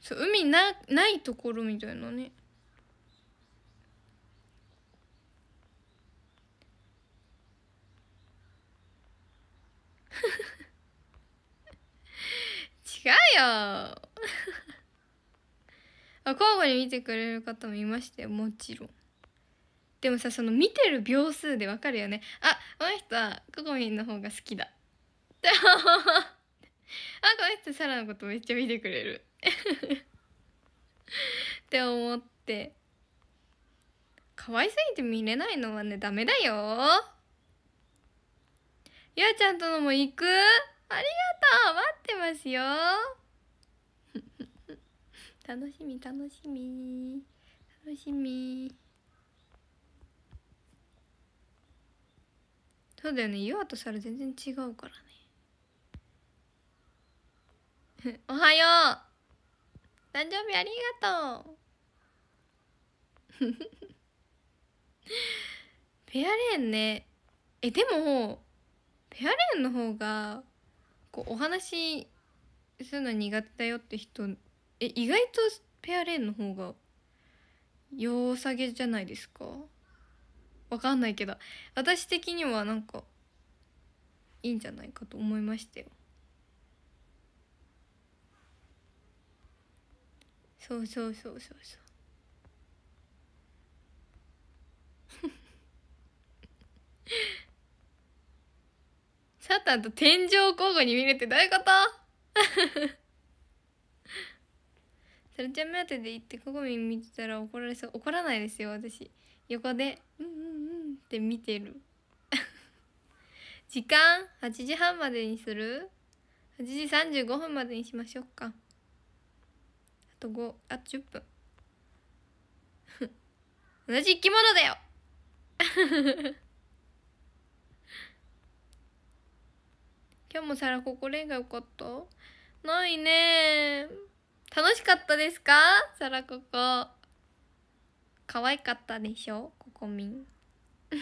そう海なないところみたいなねフフフ。違うよあ交互に見てくれる方もいましたよもちろんでもさその見てる秒数でわかるよねあこの人はココミンの方が好きだって この人サラのことめっちゃ見てくれる って思って可愛すぎて見れないのはねダメだよゆあちゃんとのも行くありがとう待ってますよ 楽しみ楽しみ楽しみそうだよねゆあとサラ全然違うからね おはよう誕生日ありがとう ペアレーンねえでもペアレーンの方がこうお話するの苦手だよって人え意外とペアレーンの方が良さげじゃないですかわかんないけど私的にはなんかいいんじゃないかと思いましたよそうそうそうそうそうサタンと天井交互に見るってどういうこと それちゃ目当てで行ってここ見てたら怒られそう怒らないですよ私横で「うんうんうん」って見てる 時間8時半までにする8時35分までにしましょうか。と5あと10分同じ生き物だよ 今日もサラコこれがよかったないね楽しかったですかサラココ可愛かったでしょココミン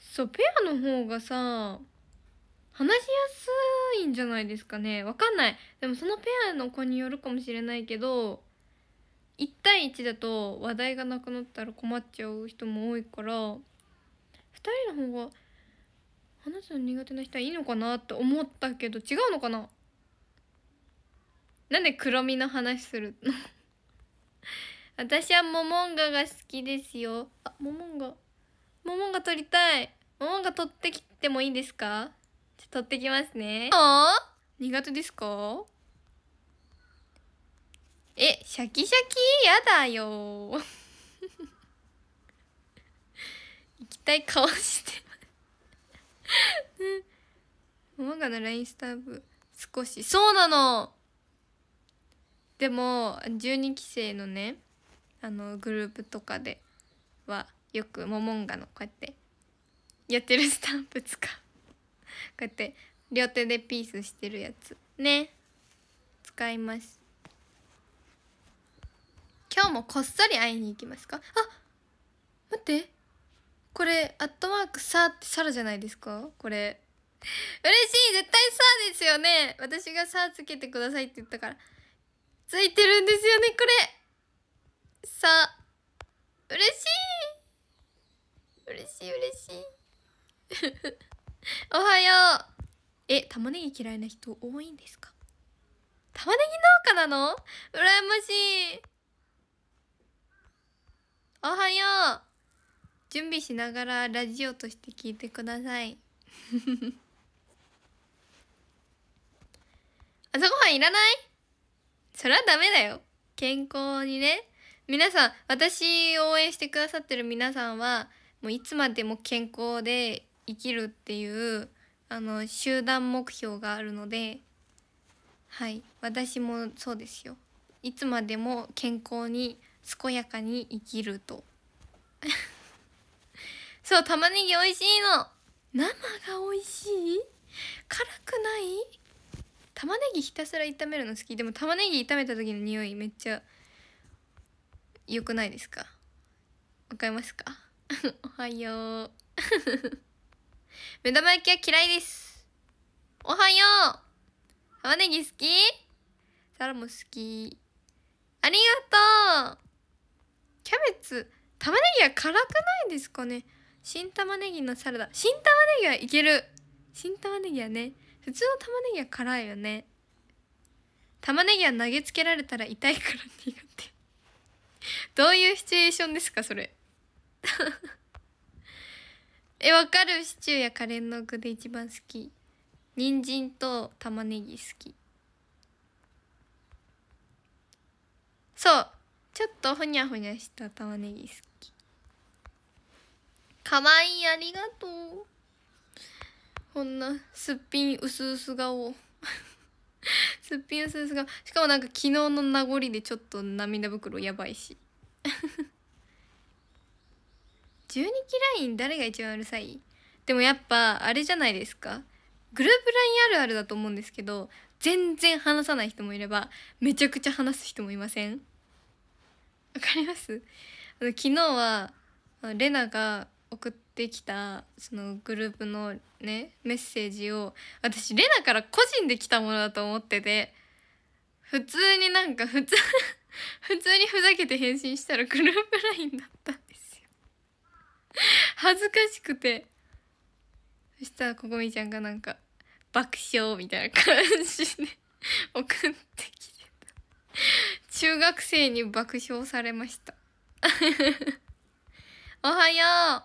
そうペアの方がさ話しやすいんじゃないですかねわかんないでもそのペアの子によるかもしれないけど1対1だと話題がなくなったら困っちゃう人も多いから2人の方が話すの苦手な人はいいのかなって思ったけど違うのかななんで黒みの話するの 私はモモンガが好きですよあモモンガモモンガ撮りたいモモンガ撮ってきてもいいですか取ってきますね。苦手ですかえ、シャキシャキやだよ。行きたい顔してももがのラインスターブ少しそうなのでも12期生のねあのグループとかではよくモモンガのこうやってやってるスタンプ使うこうやって両手でピースしてるやつね使います今日もこっそり会いに行きますかあ待ってこれアットマークさってサラじゃないですかこれ嬉しい絶対さですよね私がさつけてくださいって言ったからついてるんですよねこれさ嬉しい嬉しい嬉しい おはようえ玉ねぎ嫌いな人多いんですか玉ねぎ農家なの羨ましいおはよう準備しながらラジオとして聞いてくださいあ 朝ごはんいらないそれはダメだよ健康にね皆さん私応援してくださってる皆さんはもういつまでも健康で生きるっていうあの集団目標があるのではい私もそうですよいつまでも健康に健やかに生きると そう玉ねぎ美味しいの生が美味しい辛くない玉ねぎひたすら炒めるの好きでも玉ねぎ炒めた時の匂いめっちゃ良くないですかわかりますか おはよう 目玉焼きは嫌いです。おはよう玉ねぎ好きサラも好き。ありがとうキャベツ、玉ねぎは辛くないですかね新玉ねぎのサラダ。新玉ねぎはいける新玉ねぎはね、普通の玉ねぎは辛いよね。玉ねぎは投げつけられたら痛いから苦手。どういうシチュエーションですか、それ。えわかるシチューやカレーの具で一番好き人参と玉ねぎ好きそうちょっとほにゃほにゃした玉ねぎ好きかわいいありがとうこんなすっぴんうすうす顔 すっぴんうすうす顔しかもなんか昨日の名残でちょっと涙袋やばいし12期ライン誰が一番うるさいでもやっぱあれじゃないですかグループ LINE あるあるだと思うんですけど全然話さない人もいればめちゃくちゃ話す人もいませんわかりますあの昨日はレナが送ってきたそのグループのねメッセージを私レナから個人で来たものだと思ってて普通になんか普通 普通にふざけて返信したらグループ LINE だった 恥ずかしくてそしたらここみちゃんがなんか爆笑みたいな感じで 送ってきてた中学生に爆笑されました おはよう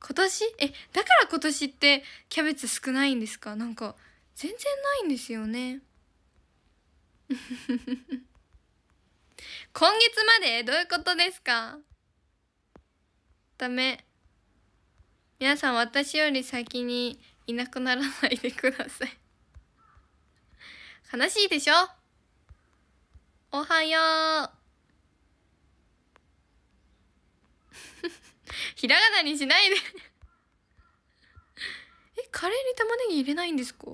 今年えだから今年ってキャベツ少ないんですかなんか全然ないんですよね今月までどういうことですかため皆さん私より先にいなくならないでください悲しいでしょおはよう ひらがなにしないでえカレーに玉ねぎ入れないんですか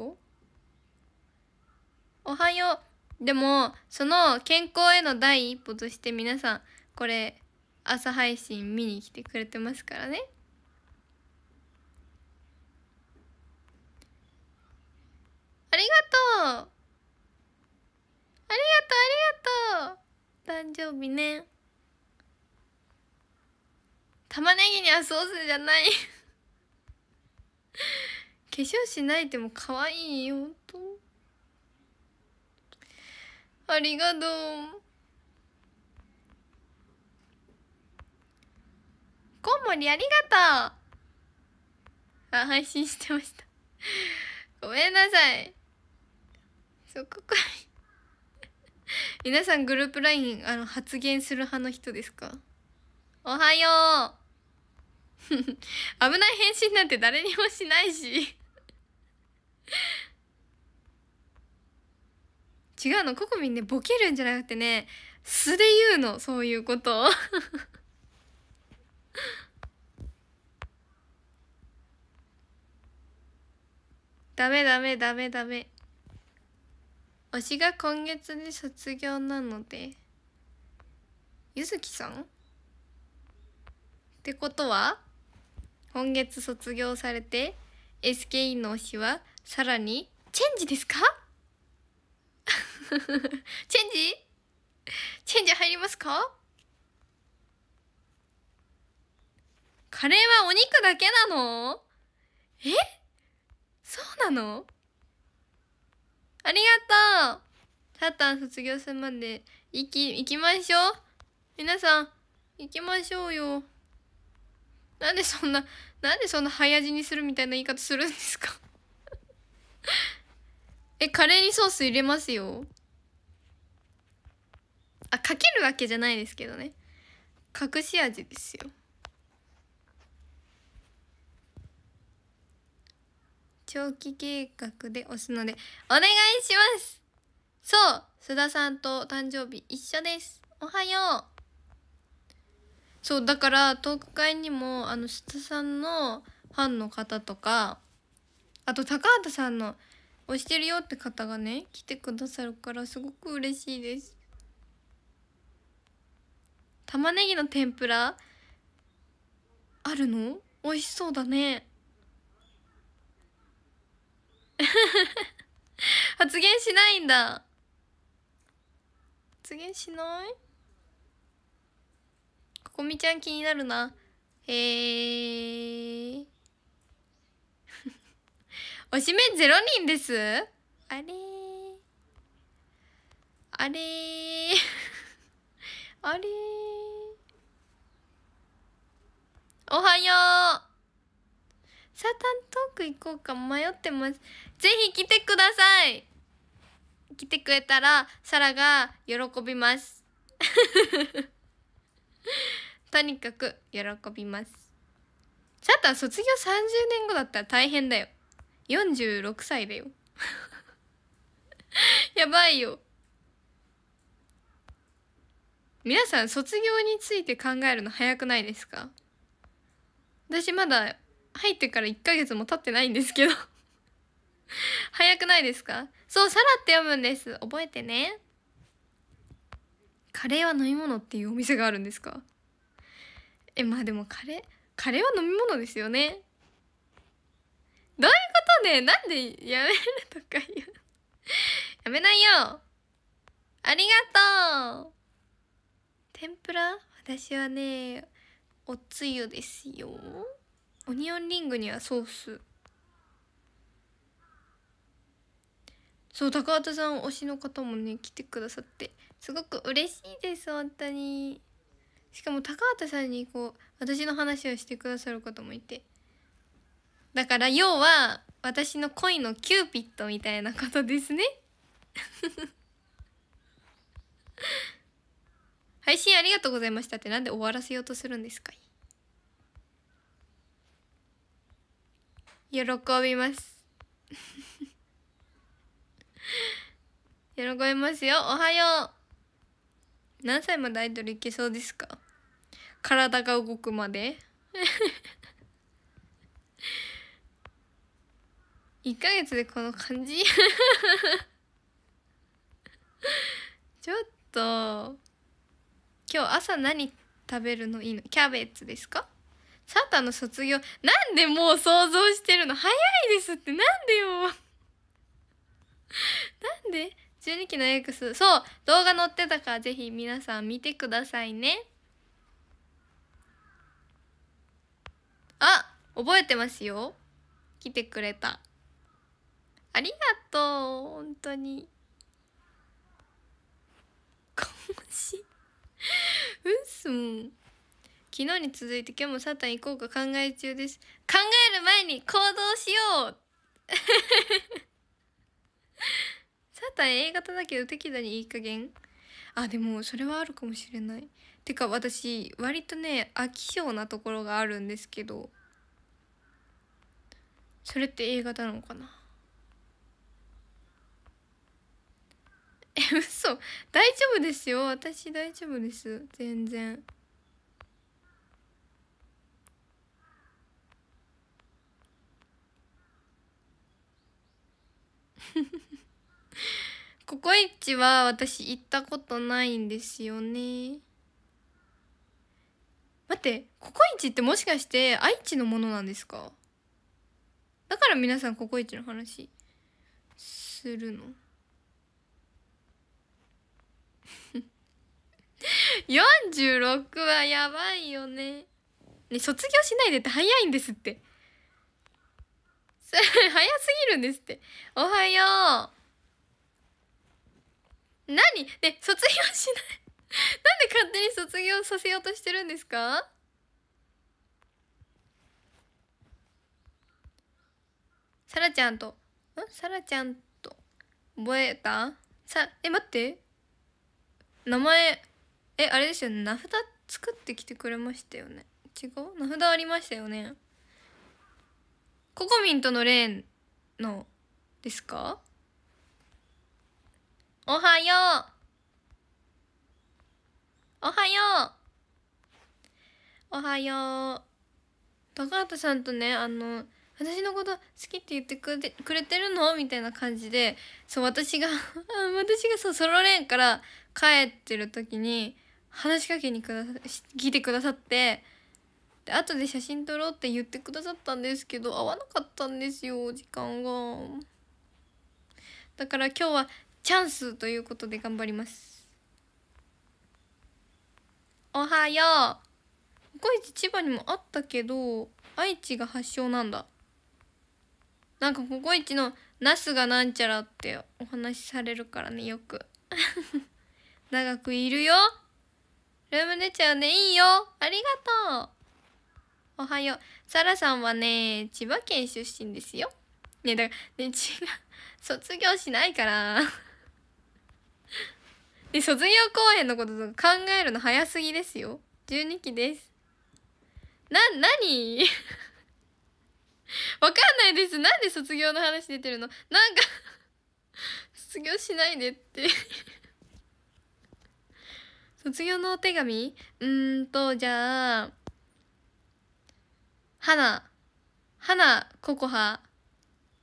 おはようでもその健康への第一歩として皆さんこれ朝配信見に来てくれてますからねありがとうありがとうありがとう誕生日ね玉ねぎにはソースじゃない 化粧しないでも可愛いよほんとありがとうコウモリありがとうあ、配信してました ごめんなさい。そこか 皆さんグループ LINE、あの、発言する派の人ですかおはよう 危ない返信なんて誰にもしないし違うの、ココミンね、ボケるんじゃなくてね、素で言うの、そういうことを ダメダメダメダメ推しが今月で卒業なのでゆずきさんってことは今月卒業されて SKE の推しはさらにチェンジですか チェンジチェンジ入りますかカレーはお肉だけなのえそうなのありがとうサタン卒業するまで行き、行きましょう皆さん、行きましょうよ。なんでそんな、なんでそんな早死にするみたいな言い方するんですか え、カレーにソース入れますよ。あ、かけるわけじゃないですけどね。隠し味ですよ。長期計画で押すのでお願いしますそう須田さんと誕生日一緒ですおはようそうだからトーク会にもあの須田さんのファンの方とかあと高畑さんの押してるよって方がね来てくださるからすごく嬉しいです玉ねぎの天ぷらあるの美味しそうだね 発言しないんだ発言しないここみちゃん気になるなへえお しめロ人ですあれあれ あれおはようサタントーク行こうか迷ってますぜひ来てください来てくれたらサラが喜びます とにかく喜びますサタン卒業30年後だったら大変だよ46歳だよ やばいよ皆さん卒業について考えるの早くないですか私まだ入ってから1ヶ月も経ってないんですけど 早くないですかそう、サラって読むんです。覚えてね。カレーは飲み物っていうお店があるんですかえ、まあでもカレー、カレーは飲み物ですよね。どういうことねなんでやめるとか言う やめないよありがとう天ぷら私はね、おつゆですよ。オニオンリングにはソースそう高畑さん推しの方もね来てくださってすごく嬉しいです本当にしかも高畑さんにこう私の話をしてくださる方もいてだから要は私の恋のキューピッドみたいなことですね 配信ありがとうございましたってなんで終わらせようとするんですか喜びます 喜びますよおはよう何歳までアイドルいけそうですか体が動くまで1 ヶ月でこの感じ ちょっと今日朝何食べるのいいのキャベツですかサンタの卒業、なんでもう想像してるの早いですって、なんでよ なんで ?12 期の X。そう動画載ってたから、ぜひ皆さん見てくださいね。あ覚えてますよ。来てくれた。ありがとう本当に。か もし。うんすん。昨日に続いて今日もサタン行こうか考え中です考える前に行動しよう サタン A 型だけど適度にいい加減あでもそれはあるかもしれないてか私割とね飽き性なところがあるんですけどそれって A 型なのかなえ 嘘大丈夫ですよ私大丈夫です全然 ココイチは私行ったことないんですよね待ってココイチってもしかして愛知のものなんですかだから皆さんココイチの話するの46 はやばいよねね卒業しないでって早いんですってそれ早すぎるんですっておはよう何で卒業しない なんで勝手に卒業させようとしてるんですかさらちゃんとんさらちゃんと覚えたさえ待って名前えあれですよね名札作ってきてくれましたよね違う名札ありましたよねココミンとのレーンのですかおはようおはようおはよう高畑さんとねあの私のこと好きって言ってくれくれてるのみたいな感じでそう私が 私がそうソロレーンから帰ってる時に話しかけにくださ聞いてくださってで後で写真撮ろうって言ってくださったんですけど合わなかったんですよ時間がだから今日はチャンスということで頑張りますおはようコイチ千葉にもあったけど愛知が発祥なんだなんかココイチのナスがなんちゃらってお話しされるからねよく 長くいるよルーム出ちゃうねいいよありがとうおはよう。サラさんはね、千葉県出身ですよ。ね、だから、ね、違う。卒業しないから。で、卒業公演のこととか考えるの早すぎですよ。12期です。な、なに わかんないです。なんで卒業の話出てるのなんか卒業しないでって 卒業のお手紙うーんと、じゃあ、花、花、ココハ、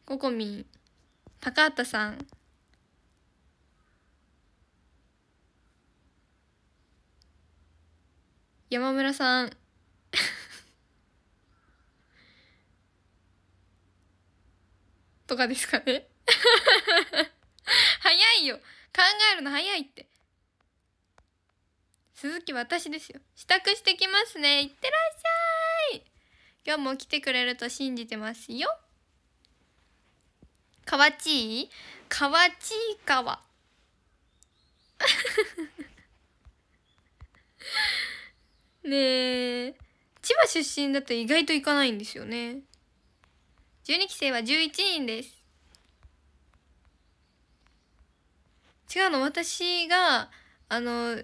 ココミン、高畑さん、山村さんとかですかね 早いよ考えるの早いって鈴木私ですよ支度してきますねいってらっしゃい今日も来てくれると信じてますよかわちいかわちいかわねえ千葉出身だと意外と行かないんですよね12期生は11人です違うの私があの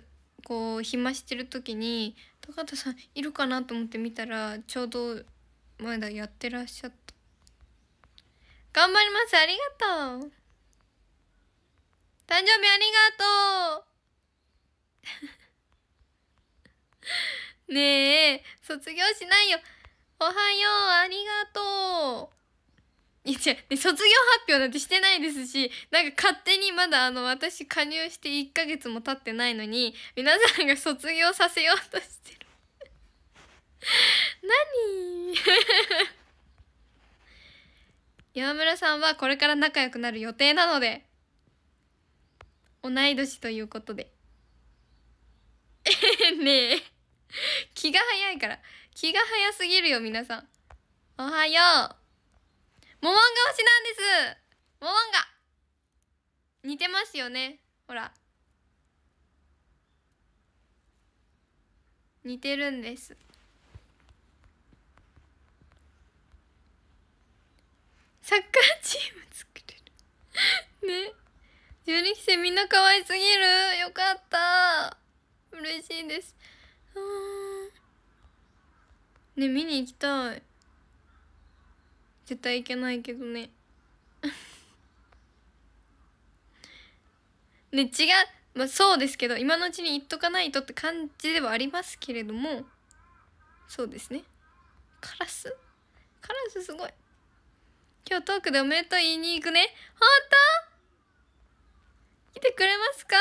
こう暇してる時に高田さんいるかなと思って見たらちょうどまだやってらっしゃった頑張りますありがとう誕生日ありがとう ねえ卒業しないよおはようありがとういや違う、卒業発表なんてしてないですしなんか勝手にまだあの私加入して1ヶ月も経ってないのに皆さんが卒業させようとして 何山村さんはこれから仲良くなる予定なので同い年ということでえ ねえ気が早いから気が早すぎるよ皆さんおはようモモンガ推しなんですモモンガ似てますよねほら似てるんですサッカーチーム作れるね12期生みんな可愛すぎるよかった嬉しいですね見に行きたい絶対行けないけどね ね違うまあそうですけど今のうちに言っとかないとって感じではありますけれどもそうですねカラスカラスすごい今日トークでおめでとう言いに行くね。本当来てくれますか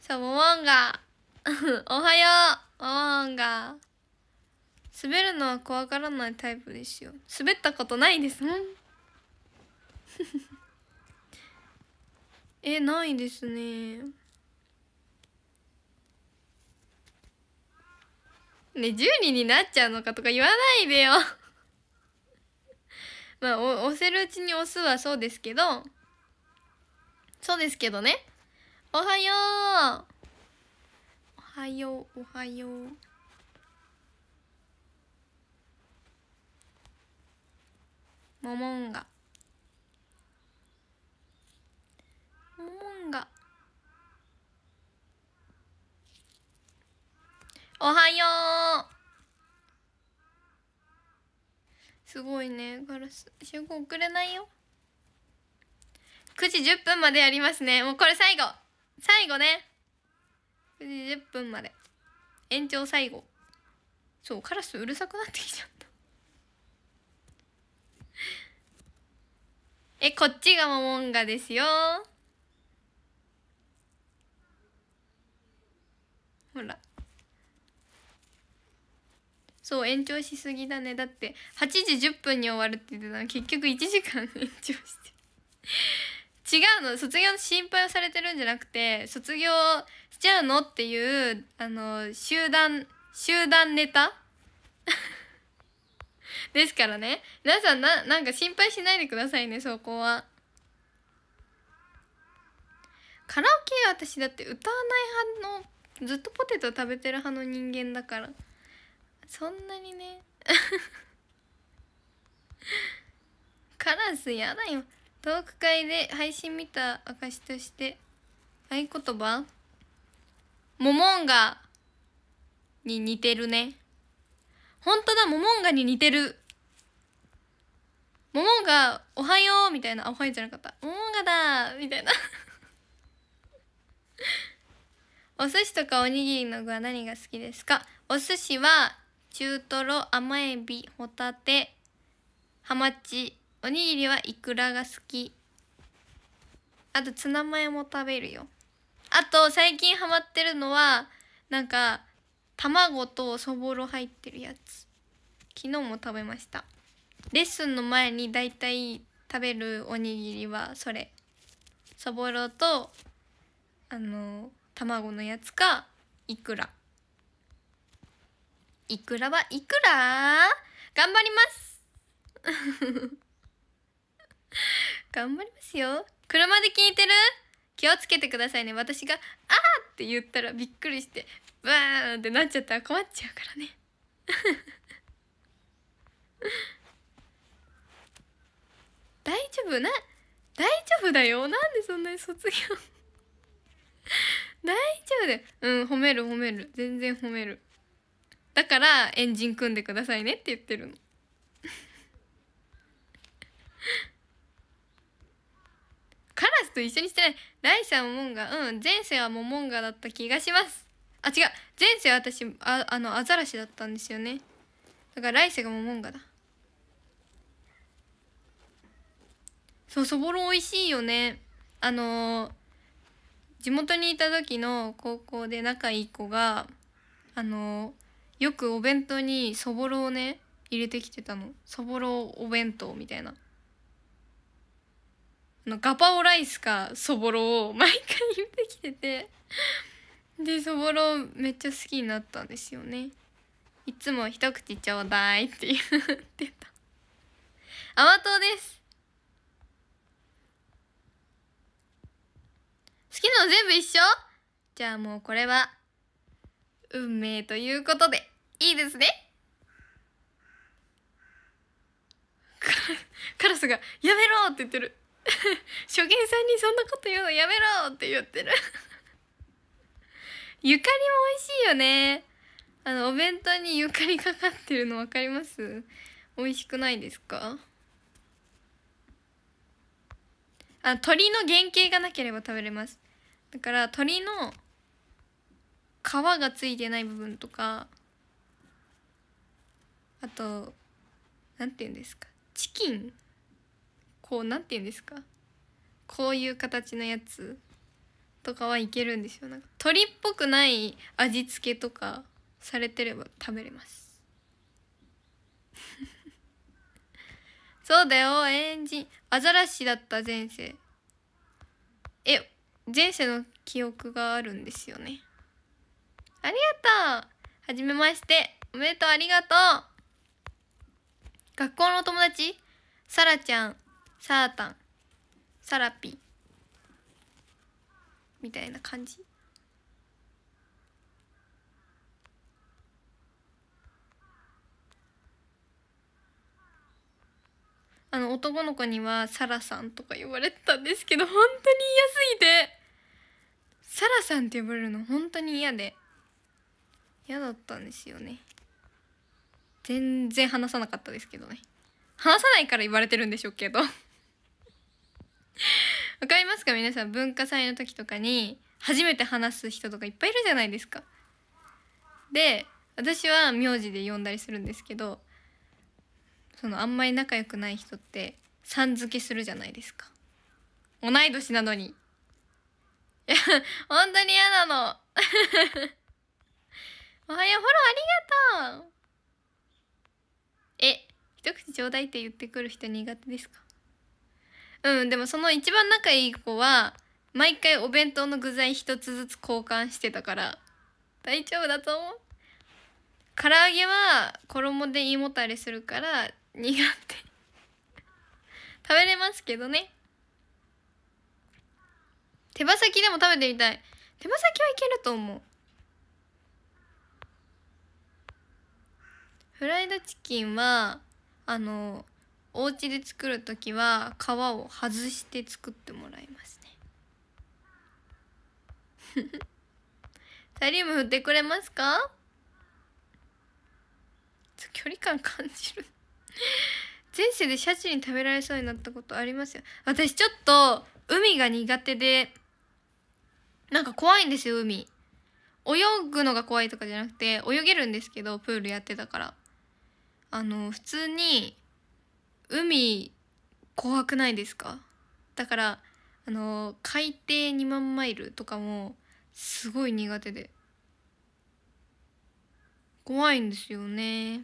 さあ、モモンガ。おはよう、モモンガ。滑るのは怖がらないタイプですよ。滑ったことないですもん。え、ないですね。ね、10人になっちゃうのかとか言わないでよ まあ、押せるうちに押すはそうですけど、そうですけどね。おはようおはよう、おはよう。モモンガ。モモンガ。おはようすごいねガラス集合遅れないよ9時10分までやりますねもうこれ最後最後ね9時10分まで延長最後そうカラスうるさくなってきちゃった えこっちがモモンガですよほらそう延長しすぎだねだって8時10分に終わるって言ってたの結局1時間延長して違うの卒業の心配をされてるんじゃなくて卒業しちゃうのっていうあの集団集団ネタ ですからね皆さんななんか心配しないでくださいねそこはカラオケ私だって歌わない派のずっとポテト食べてる派の人間だから。そんなにね カラスやだよトーク会で配信見た証として合言葉モモンガに似てるね本当だモモンガに似てるモモンガおはようみたいなおはようじゃなかったモモンガだみたいな お寿司とかおにぎりの具は何が好きですかお寿司は中トロ甘エビホタテハマチおにぎりはイクラが好きあとツナマヨも食べるよあと最近ハマってるのはなんか卵とそぼろ入ってるやつ昨日も食べましたレッスンの前にだいたい食べるおにぎりはそれそぼろとあの卵のやつかいくらいくらはいくら頑張ります 頑張りますよ車で聞いてる気をつけてくださいね私が「あー!」って言ったらびっくりしてブーンってなっちゃったら困っちゃうからね 大丈夫な大丈夫だよなんでそんなに卒業 大丈夫だようん褒める褒める全然褒めるだからエンジン組んでくださいねって言ってるのカラスと一緒にしてない第3モモンガうん前世はモモンガだった気がしますあ違う前世は私ああのアザラシだったんですよねだから来世がモモンガだそうそぼろ美味しいよねあのー、地元にいた時の高校で仲いい子があのーよくお弁当にそぼろをね入れてきてたのそぼろお弁当みたいなあのガパオライスかそぼろを 毎回入れてきててでそぼろめっちゃ好きになったんですよねいつも一口ちょうだいって言ってた甘党です好きなの全部一緒じゃあもうこれは運命ということでいいですね カラスが「やめろ!」って言ってる 初見さんにそんなこと言うのやめろって言ってる ゆかりも美味しいよねあのお弁当にゆかりかかってるの分かります美味しくないですかあ鳥の原型がなければ食べれますだから鳥の皮がついてない部分とかあと何て言うんですかチキンこう何て言うんですかこういう形のやつとかはいけるんですよなんか鳥っぽくない味付けとかされてれば食べれます そうだよエンジンアザラシだった前世え前世の記憶があるんですよねありがとうはじめましておめでとうありがとう学校の友達さらちゃんさあたんさらぴみたいな感じあの男の子にはサラさんとか呼ばれてたんですけど本当に嫌すぎてサラさんって呼ばれるの本当に嫌で嫌だったんですよね全然話さなかったですけどね話さないから言われてるんでしょうけど わかりますか皆さん文化祭の時とかに初めて話す人とかいっぱいいるじゃないですかで私は名字で呼んだりするんですけどそのあんまり仲良くない人ってさん付けするじゃないですか同い年なのにいや本当に嫌なの おはようフォローありがとうえ一口ちょうだいって言ってくる人苦手ですかうんでもその一番仲いい子は毎回お弁当の具材一つずつ交換してたから大丈夫だと思う唐揚げは衣で胃もたれするから苦手食べれますけどね手羽先でも食べてみたい手羽先はいけると思うフライドチキンはあのお家で作る時は皮を外して作ってもらいますねサ リウム振ってくれますか距離感感じる前世でシャチに食べられそうになったことありますよ私ちょっと海が苦手でなんか怖いんですよ海泳ぐのが怖いとかじゃなくて泳げるんですけどプールやってたからあの普通に海怖くないですかだからあの海底2万マイルとかもすごい苦手で怖いんですよね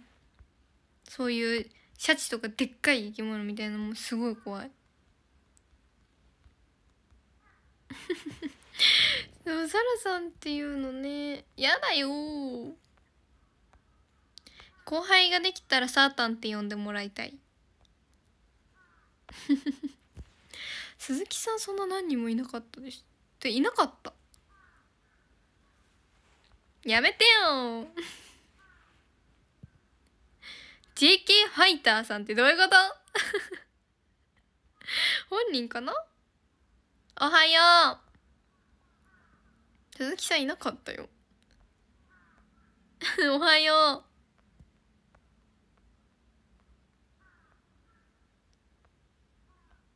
そういうシャチとかでっかい生き物みたいなのもすごい怖い でもサラさんっていうのねやだよ後輩ができたらサータンって呼んでもらいたい 鈴木さんそんな何人もいなかったですっていなかったやめてよ JK ファイターさんってどういうこと 本人かなおはよう鈴木さんいなかったよおはよう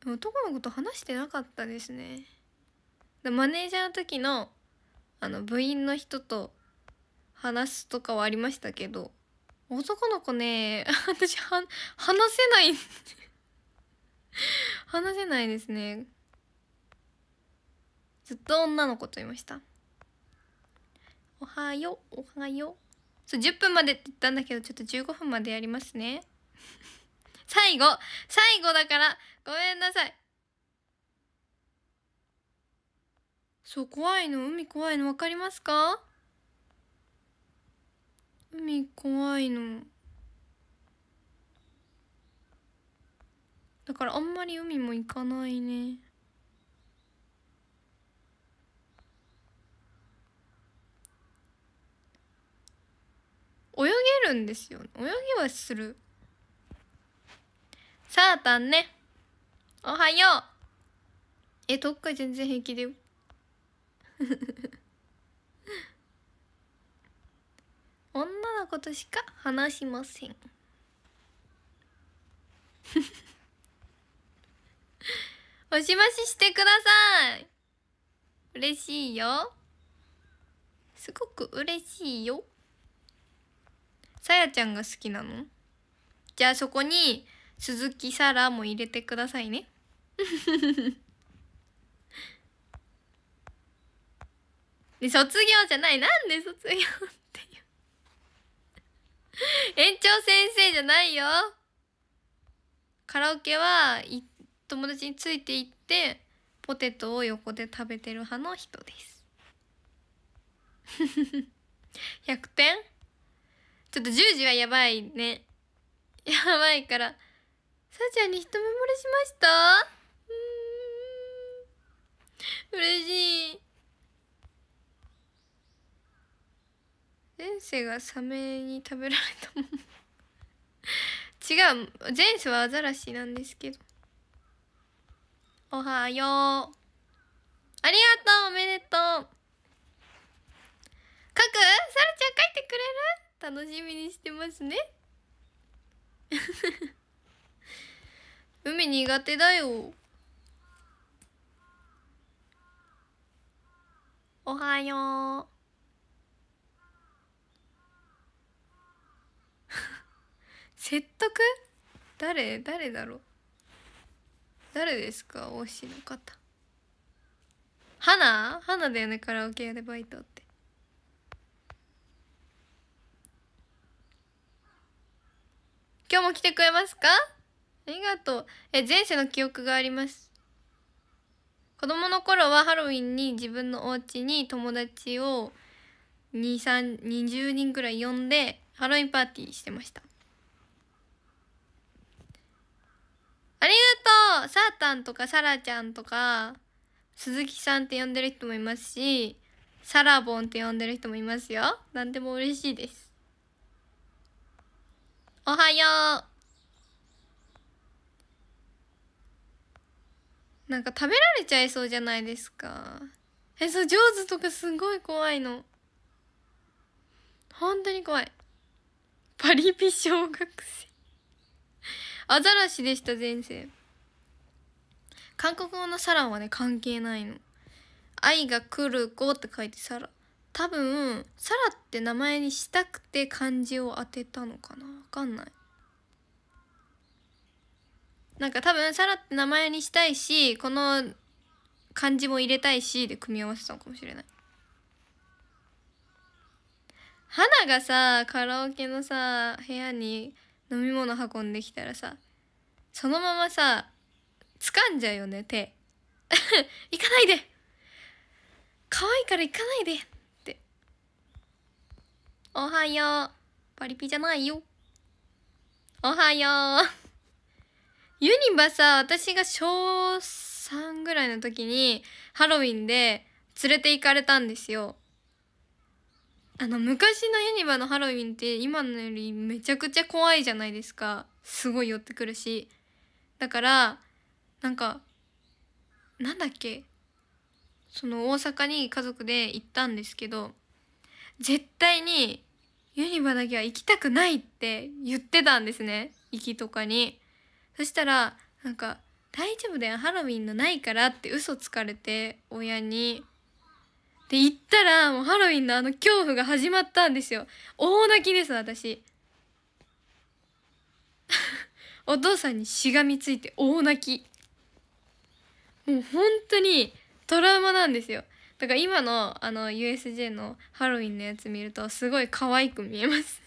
男の子と話してなかったですねマネージャーの時のあの部員の人と話すとかはありましたけど男の子ね 私は話せない 話せないですねずっと女の子と言いましたおはようおはようそう10分までって言ったんだけどちょっと15分までやりますね 最後最後だからごめんなさい。そう、怖いの。海怖いの。わかりますか海怖いの。だからあんまり海も行かないね。泳げるんですよ。泳ぎはする。サータンね。おはようえ、どっか全然平気だよ。女の子としか話しませんお しまししてください嬉しいよすごく嬉しいよさやちゃんが好きなのじゃあそこに鈴木サラも入れてくださいね で卒業じゃないなんで卒業っていう 園長先生じゃないよカラオケは友達についていってポテトを横で食べてる派の人です100 点ちょっと10時はやばいねやばいからさちゃんに一目惚れしましたう嬉しい前世がサメに食べられたもん違う前世はアザラシなんですけどおはようありがとうおめでとうかくさらちゃん書いてくれる楽しみにしてますね海苦手だよ。おはよう。説得誰誰だろう誰ですか推しの方。花花だよねカラオケ屋でバイトって。今日も来てくれますかありがとう。え、前世の記憶があります。子供の頃はハロウィンに自分のお家に友達を2、3、20人ぐらい呼んで、ハロウィンパーティーしてました。ありがとうサータンとかサラちゃんとか、鈴木さんって呼んでる人もいますし、サラボンって呼んでる人もいますよ。何でも嬉しいです。おはようなんか食べられちゃいそうじゃないですか。え、そう、上手とかすごい怖いの。本当に怖い。パリピ小学生。アザラシでした、前世。韓国語のサラはね、関係ないの。愛が来る子って書いてサラ。多分、サラって名前にしたくて漢字を当てたのかなわかんない。なんか多分サラって名前にしたいしこの漢字も入れたいしで組み合わせたのかもしれない花がさカラオケのさ部屋に飲み物運んできたらさそのままさ掴んじゃうよね手 行かないで可愛いから行かないでっておはようパリピじゃないよおはようユニバさ、私が小3ぐらいの時に、ハロウィンで連れて行かれたんですよ。あの、昔のユニバのハロウィンって今のよりめちゃくちゃ怖いじゃないですか。すごい寄ってくるし。だから、なんか、なんだっけその大阪に家族で行ったんですけど、絶対にユニバだけは行きたくないって言ってたんですね。行きとかに。そしたらなんか「大丈夫だよハロウィンのないから」って嘘つかれて親に。で行ったらもうハロウィンのあの恐怖が始まったんですよ。大泣きです私。お父さんにしがみついて大泣きもう本当にトラウマなんですよだから今のあの USJ のハロウィンのやつ見るとすごい可愛く見えます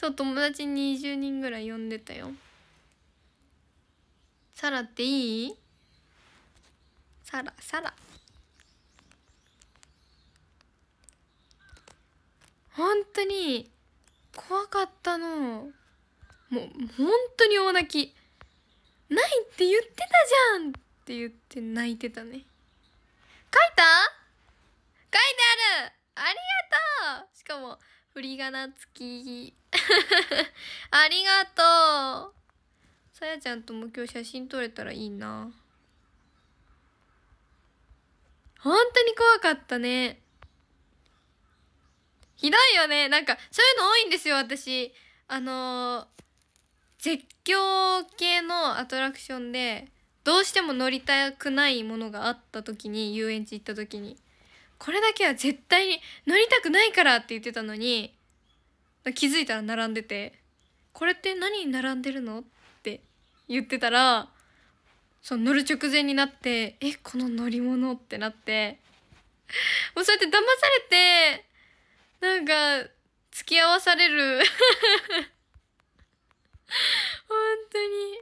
そう友達20人ぐらい呼んでたよサラっていいサラサラ本当に怖かったのもう本当に大泣き「ないって言ってたじゃん!」って言って泣いてたね書いた書いてあるありがとうしかも振り仮名付き。ありがとうさやちゃんとも今日写真撮れたらいいな。本当に怖かったね。ひどいよね。なんか、そういうの多いんですよ、私。あのー、絶叫系のアトラクションで、どうしても乗りたくないものがあった時に、遊園地行った時に。これだけは絶対に乗りたくないからって言ってたのに気づいたら並んでて「これって何に並んでるの?」って言ってたらその乗る直前になって「えこの乗り物?」ってなってもうそうやって騙されてなんか付き合わされる 本当に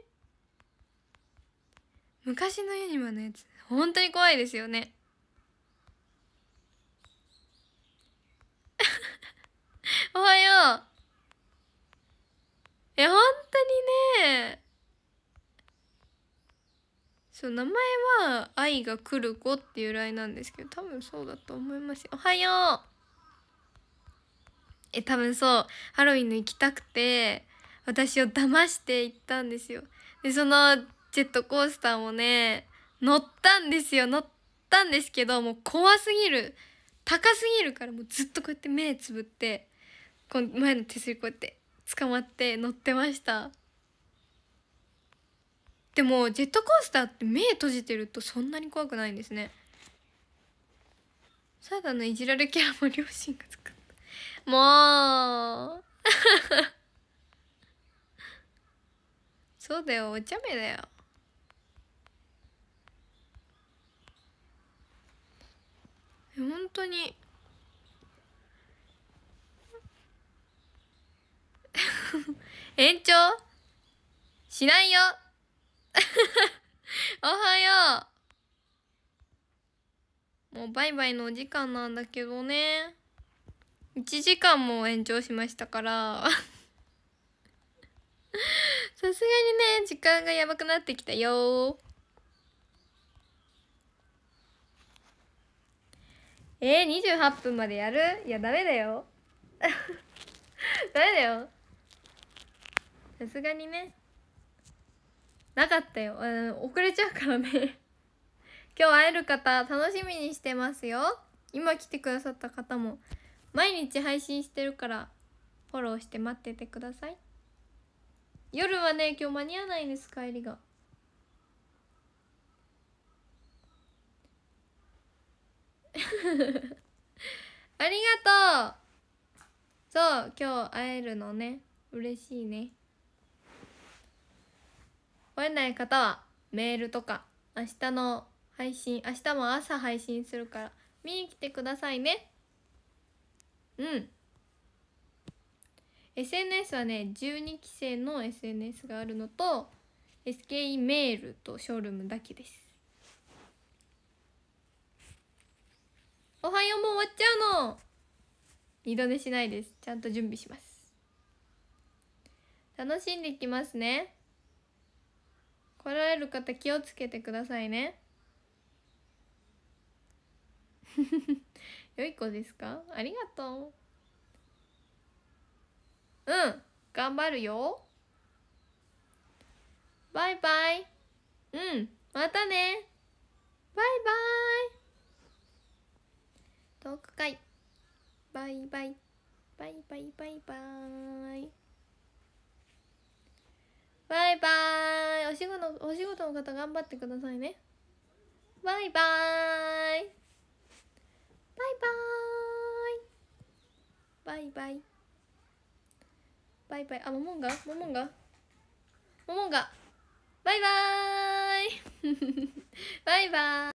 昔のユニバのやつ本当に怖いですよね おはよう。え、本当にね。そう、名前は、愛が来る子っていう由来なんですけど、多分そうだと思いますよ。おはよう。え、多分そう、ハロウィンの行きたくて、私を騙して行ったんですよ。で、そのジェットコースターもね、乗ったんですよ。乗ったんですけど、もう怖すぎる。高すぎるからもうずっとこうやって目つぶってこの前の手すりこうやって捕まって乗ってましたでもジェットコースターって目閉じてるとそんなに怖くないんですねただのいじられキャラも両親が作ったもうそうだよお茶目だよ本当に 延長しないよ おはようもうバイバイのお時間なんだけどね。1時間も延長しましたから さすがにね、時間がやばくなってきたよえー、28分までやるいや、ダメだよ。ダメだよ。さすがにねなかったよ、うん、遅れちゃうからね 今日会える方楽しみにしてますよ今来てくださった方も毎日配信してるからフォローして待っててください夜はね今日間に合わないんです帰りが ありがとうそう今日会えるのね嬉しいね来れない方はメールとか明日の配信明日も朝配信するから見に来てくださいねうん SNS はね12期生の SNS があるのと SKE メールとショールームだけですおはようもう終わっちゃうの二度寝しないですちゃんと準備します楽しんでいきますね来られる方気をつけてくださいね 良い子ですかありがとううん頑張るよバイバイうんまたねバイバイトーク会バイバイバイバイバイバイバイバイお仕事お仕事の方頑張ってくださいねバイバイバイバイバイバイバイバイあモモンガモモンガモモンガバイバイ バイバイ